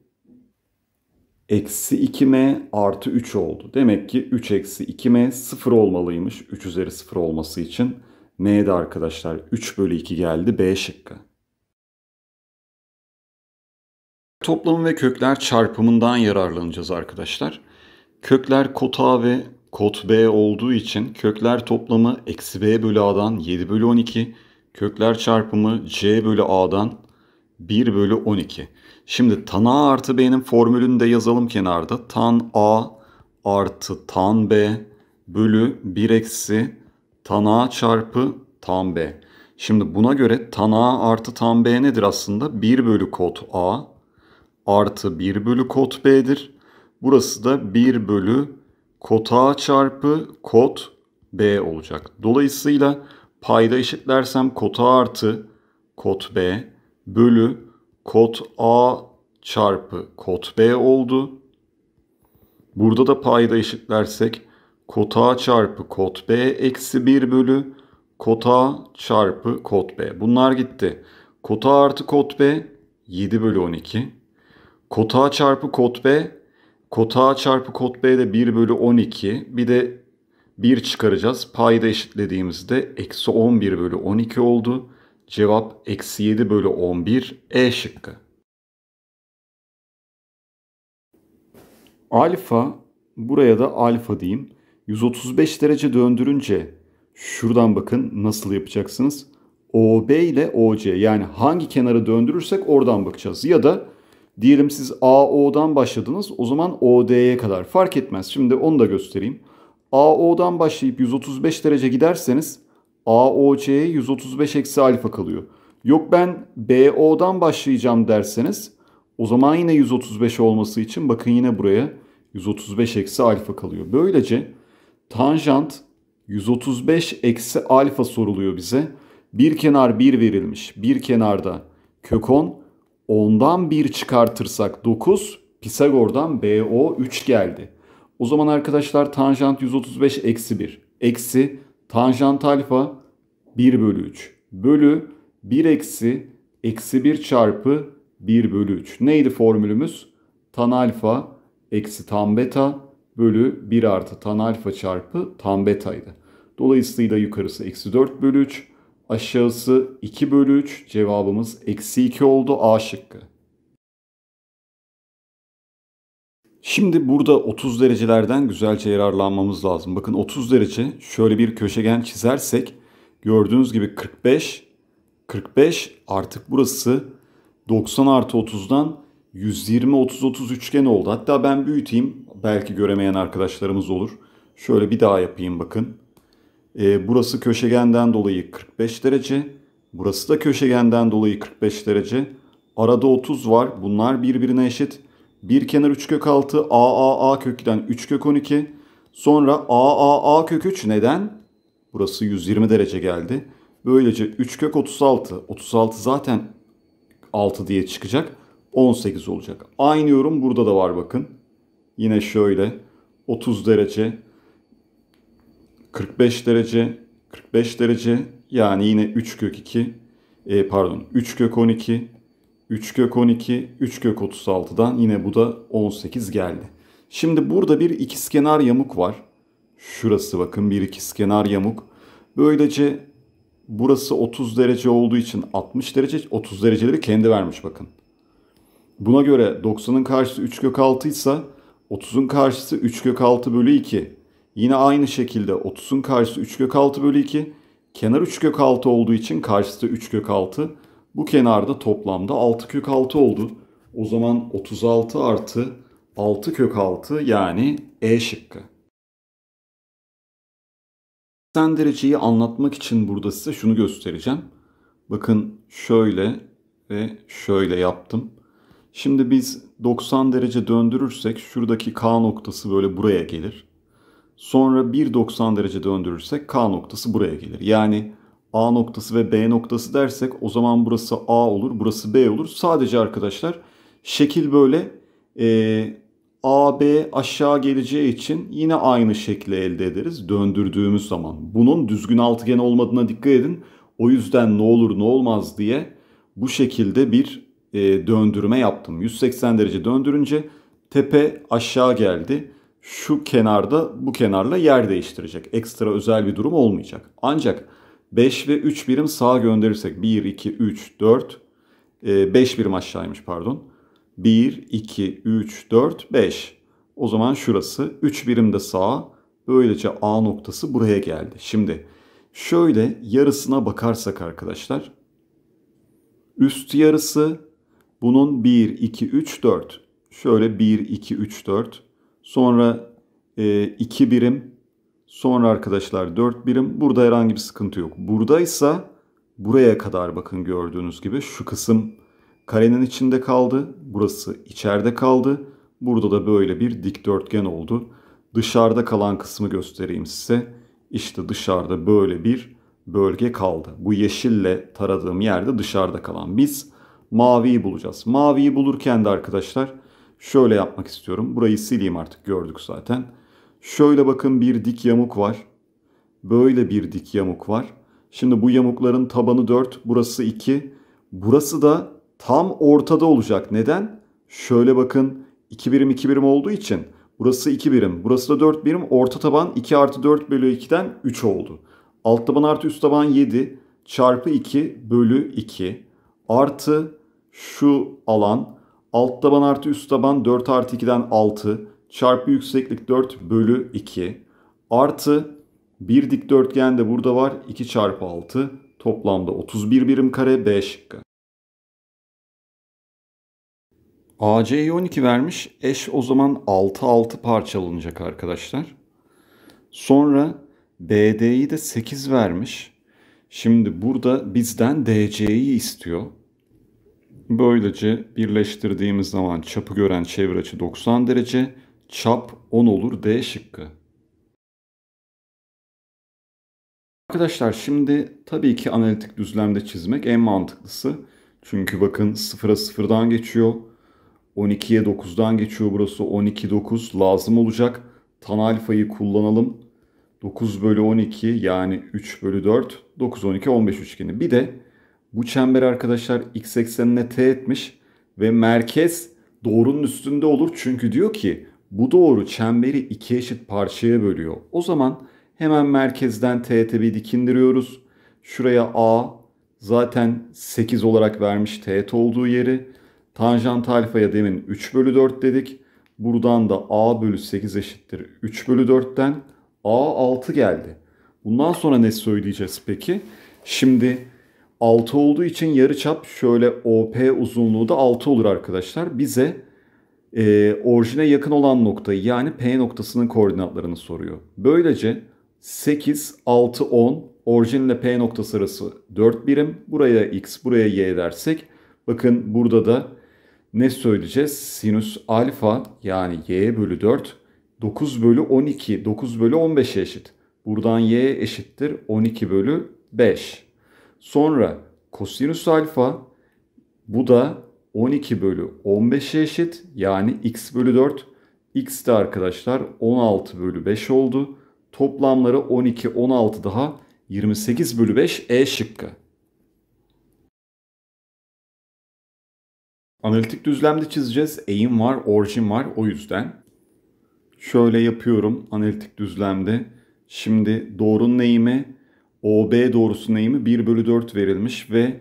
eksi 2m artı 3 oldu. Demek ki 3 eksi 2m 0 olmalıymış. 3 üzeri 0 olması için. M'de arkadaşlar 3 bölü 2 geldi B şıkkı. Toplamı ve kökler çarpımından yararlanacağız arkadaşlar. Kökler kot A ve kot B olduğu için kökler toplamı eksi B bölü A'dan 7 bölü 12 kökler çarpımı c bölü a'dan 1 bölü 12. Şimdi tan a artı b'nin formülünü de yazalım kenarda. Tan a artı tan b bölü 1 eksi tan a çarpı tan b. Şimdi buna göre tan a artı tan b nedir aslında? 1 bölü kot a artı 1 bölü kot b'dir. Burası da 1 bölü kot a çarpı kot b olacak. Dolayısıyla Payda eşitlersem kota artı kot B bölü kot A çarpı kot B oldu. Burada da payda eşitlersek kota çarpı kot B eksi 1 bölü kota çarpı kot B. Bunlar gitti. Kota artı kot B 7 bölü 12. Kota çarpı kot B. Kota çarpı kot B de 1 bölü 12. Bir de 1 çıkaracağız. Payda eşitlediğimizde eksi 11 bölü 12 oldu. Cevap eksi 7 bölü 11 E şıkkı. Alfa, buraya da alfa diyeyim. 135 derece döndürünce şuradan bakın nasıl yapacaksınız. OB ile OC yani hangi kenarı döndürürsek oradan bakacağız. Ya da diyelim siz AO'dan başladınız o zaman OD'ye kadar fark etmez. Şimdi onu da göstereyim. AO'dan başlayıp 135 derece giderseniz AOC'ye 135 eksi alfa kalıyor. Yok ben BO'dan başlayacağım derseniz o zaman yine 135 olması için bakın yine buraya 135 eksi alfa kalıyor. Böylece tanjant 135 eksi alfa soruluyor bize. Bir kenar 1 verilmiş. Bir kenarda kök 10. Ondan 1 çıkartırsak 9. Pisagor'dan BO 3 geldi. O zaman arkadaşlar tanjant 135 eksi 1. Eksi tanjant alfa 1 bölü 3. Bölü 1 eksi eksi 1 çarpı 1 bölü 3. Neydi formülümüz? Tan alfa eksi tan beta bölü 1 artı tan alfa çarpı tan betaydı. Dolayısıyla yukarısı eksi 4 bölü 3. Aşağısı 2 bölü 3. Cevabımız eksi 2 oldu A şıkkı. Şimdi burada 30 derecelerden güzelce yararlanmamız lazım. Bakın 30 derece şöyle bir köşegen çizersek gördüğünüz gibi 45 45 artık burası 90 artı 30'dan 120 30 30 üçgen oldu. Hatta ben büyüteyim belki göremeyen arkadaşlarımız olur. Şöyle bir daha yapayım bakın. Ee, burası köşegenden dolayı 45 derece. Burası da köşegenden dolayı 45 derece. Arada 30 var. Bunlar birbirine eşit. Bir kenar 3 kök 6 AAA kökten 3 kök 12. Sonra AAA kök 3 neden? Burası 120 derece geldi. Böylece 3 kök 36. 36 zaten 6 diye çıkacak. 18 olacak. Aynı yorum burada da var bakın. Yine şöyle 30 derece 45 derece 45 derece yani yine 3 kök 2 e, pardon 3 kök 12 3 kök 12, 3 kök 36'dan yine bu da 18 geldi. Şimdi burada bir ikizkenar yamuk var. Şurası bakın bir ikizkenar yamuk. Böylece burası 30 derece olduğu için 60 derece 30 dereceleri kendi vermiş bakın. Buna göre 90'ın karşısı 3 kök 6 ise 30'un karşısı 3 kök 6 bölü 2. Yine aynı şekilde 30'un karşısı 3 kök 6 bölü 2. Kenar 3 kök 6 olduğu için karşısı 3 kök 6. Bu kenarda toplamda 6 kök 6 oldu. O zaman 36 artı 6 kök 6 yani E şıkkı. 80 dereceyi anlatmak için burada size şunu göstereceğim. Bakın şöyle ve şöyle yaptım. Şimdi biz 90 derece döndürürsek şuradaki K noktası böyle buraya gelir. Sonra 1.90 derece döndürürsek K noktası buraya gelir. Yani A noktası ve B noktası dersek o zaman burası A olur, burası B olur. Sadece arkadaşlar şekil böyle e, A, B aşağı geleceği için yine aynı şekli elde ederiz döndürdüğümüz zaman. Bunun düzgün altıgen olmadığına dikkat edin. O yüzden ne olur ne olmaz diye bu şekilde bir e, döndürme yaptım. 180 derece döndürünce tepe aşağı geldi. Şu kenarda bu kenarla yer değiştirecek. Ekstra özel bir durum olmayacak. Ancak 5 ve 3 birim sağa gönderirsek 1, 2, 3, 4, 5 birim aşağıymış pardon. 1, 2, 3, 4, 5. O zaman şurası 3 birim de sağa. Böylece A noktası buraya geldi. Şimdi şöyle yarısına bakarsak arkadaşlar. Üst yarısı bunun 1, 2, 3, 4. Şöyle 1, 2, 3, 4. Sonra 2 e, birim Sonra arkadaşlar 4 birim. Burada herhangi bir sıkıntı yok. Buradaysa buraya kadar bakın gördüğünüz gibi şu kısım karenin içinde kaldı. Burası içeride kaldı. Burada da böyle bir dikdörtgen oldu. Dışarıda kalan kısmı göstereyim size. İşte dışarıda böyle bir bölge kaldı. Bu yeşille taradığım yerde dışarıda kalan. Biz maviyi bulacağız. Maviyi bulurken de arkadaşlar şöyle yapmak istiyorum. Burayı sileyim artık gördük zaten. Şöyle bakın bir dik yamuk var. Böyle bir dik yamuk var. Şimdi bu yamukların tabanı 4, burası 2. Burası da tam ortada olacak. Neden? Şöyle bakın 2 birim 2 birim olduğu için burası 2 birim, burası da 4 birim. Orta taban 2 artı 4 bölü 2'den 3 oldu. Alt taban artı üst taban 7 çarpı 2 bölü 2 artı şu alan alt taban artı üst taban 4 artı 2'den 6 çarpı yükseklik 4 bölü 2 artı bir dikdörtgen de burada var 2 çarpı 6 toplamda 31 birim kare B şıkkı. AC'yi 12 vermiş. Eş o zaman 6 6 parçalanacak arkadaşlar. Sonra BD'yi de 8 vermiş. Şimdi burada bizden DC'yi istiyor. Böylece birleştirdiğimiz zaman çapı gören çevir açı 90 derece, Çap 10 olur D şıkkı. Arkadaşlar şimdi tabii ki analitik düzlemde çizmek en mantıklısı. Çünkü bakın 0'a 0'dan geçiyor. 12'ye 9'dan geçiyor burası. 12 9 lazım olacak. Tan alfayı kullanalım. 9 bölü 12 yani 3 bölü 4. 9 12 15 üçgeni. Bir de bu çember arkadaşlar x eksenine t etmiş ve merkez doğrunun üstünde olur. Çünkü diyor ki bu doğru çemberi iki eşit parçaya bölüyor. O zaman hemen merkezden teğete bir dikindiriyoruz. Şuraya A zaten 8 olarak vermiş teğet olduğu yeri. Tanjant alfaya demin 3 bölü 4 dedik. Buradan da A bölü 8 eşittir 3 bölü 4'ten A 6 geldi. Bundan sonra ne söyleyeceğiz peki? Şimdi 6 olduğu için yarıçap şöyle OP uzunluğu da 6 olur arkadaşlar. Bize e, orijine yakın olan noktayı yani P noktasının koordinatlarını soruyor. Böylece 8, 6, 10 orijinle P noktası arası 4 birim. Buraya X, buraya Y dersek bakın burada da ne söyleyeceğiz? Sinüs alfa yani Y bölü 4 9 bölü 12, 9 bölü 15'e eşit. Buradan Y eşittir 12 bölü 5. Sonra kosinüs alfa bu da 12 bölü 15'e eşit yani x bölü 4. x de arkadaşlar 16 bölü 5 oldu. Toplamları 12, 16 daha 28 bölü 5 e şıkkı. Analitik düzlemde çizeceğiz. Eğim var, orijin var o yüzden. Şöyle yapıyorum analitik düzlemde. Şimdi doğrunun eğimi, OB doğrusunun eğimi 1 bölü 4 verilmiş ve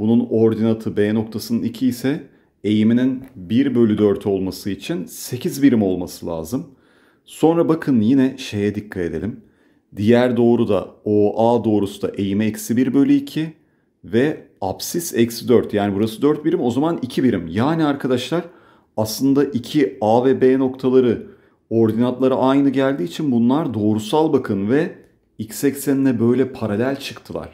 bunun ordinatı B noktasının 2 ise eğiminin 1 bölü 4 olması için 8 birim olması lazım. Sonra bakın yine şeye dikkat edelim. Diğer doğru da OA doğrusu da eğimi eksi 1 bölü 2 ve absis eksi 4. Yani burası 4 birim o zaman 2 birim. Yani arkadaşlar aslında 2 A ve B noktaları ordinatları aynı geldiği için bunlar doğrusal bakın ve x eksenine böyle paralel çıktılar.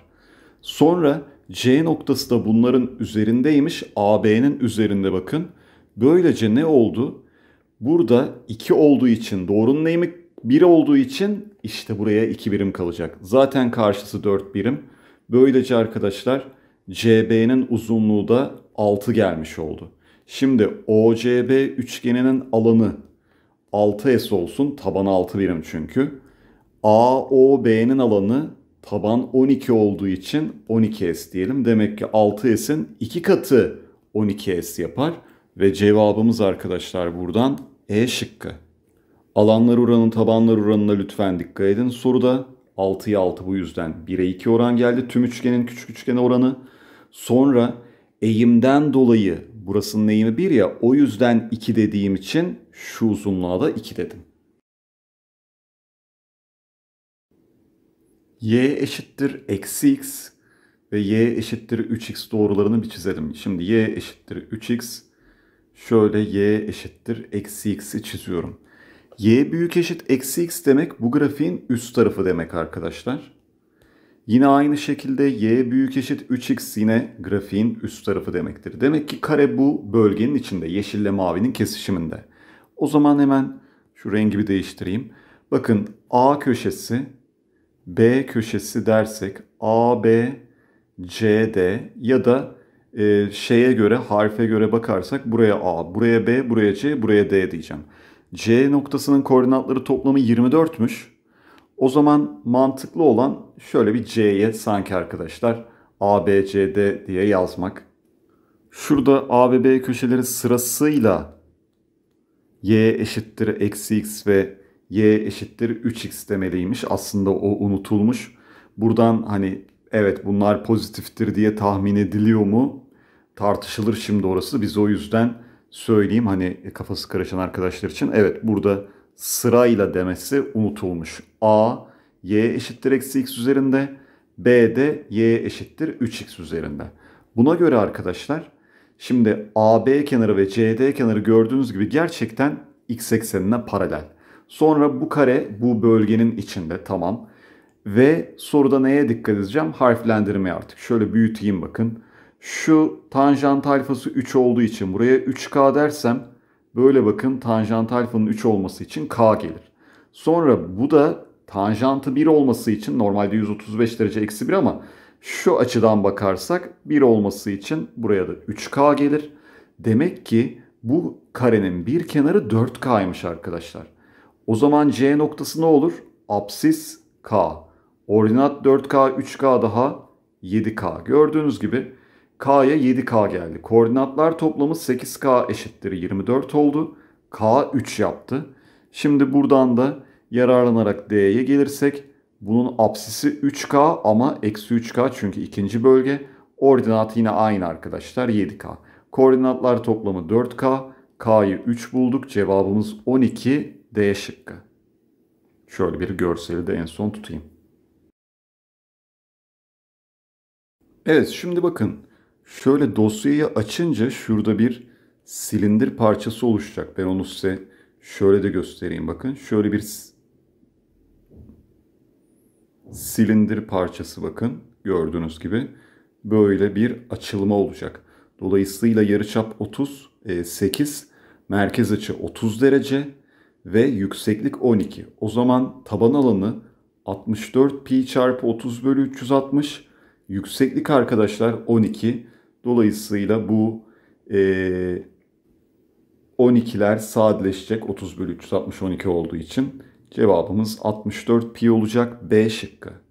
Sonra C noktası da bunların üzerindeymiş. AB'nin üzerinde bakın. Böylece ne oldu? Burada 2 olduğu için doğrunun eğimi 1 olduğu için işte buraya 2 birim kalacak. Zaten karşısı 4 birim. Böylece arkadaşlar CB'nin uzunluğu da 6 gelmiş oldu. Şimdi OCB üçgeninin alanı 6S olsun. Tabanı 6 birim çünkü. AOB'nin alanı taban 12 olduğu için 12S diyelim. Demek ki 6S'in 2 katı 12S yapar. Ve cevabımız arkadaşlar buradan E şıkkı. Alanlar oranı tabanlar oranına lütfen dikkat edin. Soruda 6'ya 6 bu yüzden 1'e 2 oran geldi. Tüm üçgenin küçük üçgene oranı. Sonra eğimden dolayı burasının eğimi 1 ya o yüzden 2 dediğim için şu uzunluğa da 2 dedim. y eşittir eksi x ve y eşittir 3x doğrularını bir çizelim. Şimdi y eşittir 3x. Şöyle y eşittir eksi x'i çiziyorum. y büyük eşit eksi x demek bu grafiğin üst tarafı demek arkadaşlar. Yine aynı şekilde y büyük eşit 3x yine grafiğin üst tarafı demektir. Demek ki kare bu bölgenin içinde yeşille mavinin kesişiminde. O zaman hemen şu rengi bir değiştireyim. Bakın A köşesi B köşesi dersek A B C D ya da e, şeye göre harfe göre bakarsak buraya A, buraya B, buraya C, buraya D diyeceğim. C noktasının koordinatları toplamı 24'müş. O zaman mantıklı olan şöyle bir C'ye sanki arkadaşlar A, B, C, D diye yazmak. Şurada A ve B köşeleri sırasıyla y eşittir eksi x ve y eşittir 3x demeliymiş. Aslında o unutulmuş. Buradan hani evet bunlar pozitiftir diye tahmin ediliyor mu? Tartışılır şimdi orası. Biz o yüzden söyleyeyim hani e, kafası karışan arkadaşlar için. Evet burada sırayla demesi unutulmuş. A y eşittir eksi x üzerinde. B de y eşittir 3x üzerinde. Buna göre arkadaşlar şimdi AB kenarı ve CD kenarı gördüğünüz gibi gerçekten x eksenine paralel. Sonra bu kare bu bölgenin içinde tamam. Ve soruda neye dikkat edeceğim? Harflendirmeye artık. Şöyle büyüteyim bakın. Şu tanjant alfası 3 olduğu için buraya 3K dersem böyle bakın tanjant alfanın 3 olması için K gelir. Sonra bu da tanjantı 1 olması için normalde 135 derece eksi 1 ama şu açıdan bakarsak 1 olması için buraya da 3K gelir. Demek ki bu karenin bir kenarı 4K'ymış arkadaşlar. O zaman C noktası ne olur? Apsis K. Ordinat 4K, 3K daha 7K. Gördüğünüz gibi K'ya 7K geldi. Koordinatlar toplamı 8K eşittir 24 oldu. K 3 yaptı. Şimdi buradan da yararlanarak D'ye gelirsek bunun apsisi 3K ama eksi 3K çünkü ikinci bölge. Ordinat yine aynı arkadaşlar 7K. Koordinatlar toplamı 4K. K'yı 3 bulduk. Cevabımız 12 D şıkkı. Şöyle bir görseli de en son tutayım. Evet şimdi bakın. Şöyle dosyayı açınca şurada bir silindir parçası oluşacak. Ben onu size şöyle de göstereyim. Bakın şöyle bir silindir parçası bakın. Gördüğünüz gibi böyle bir açılma olacak. Dolayısıyla yarıçap 30, 8, e, merkez açı 30 derece, ve yükseklik 12. O zaman taban alanı 64 pi çarpı 30 bölü 360. Yükseklik arkadaşlar 12. Dolayısıyla bu e, 12'ler sadeleşecek. 30 bölü 360 12 olduğu için cevabımız 64 pi olacak B şıkkı.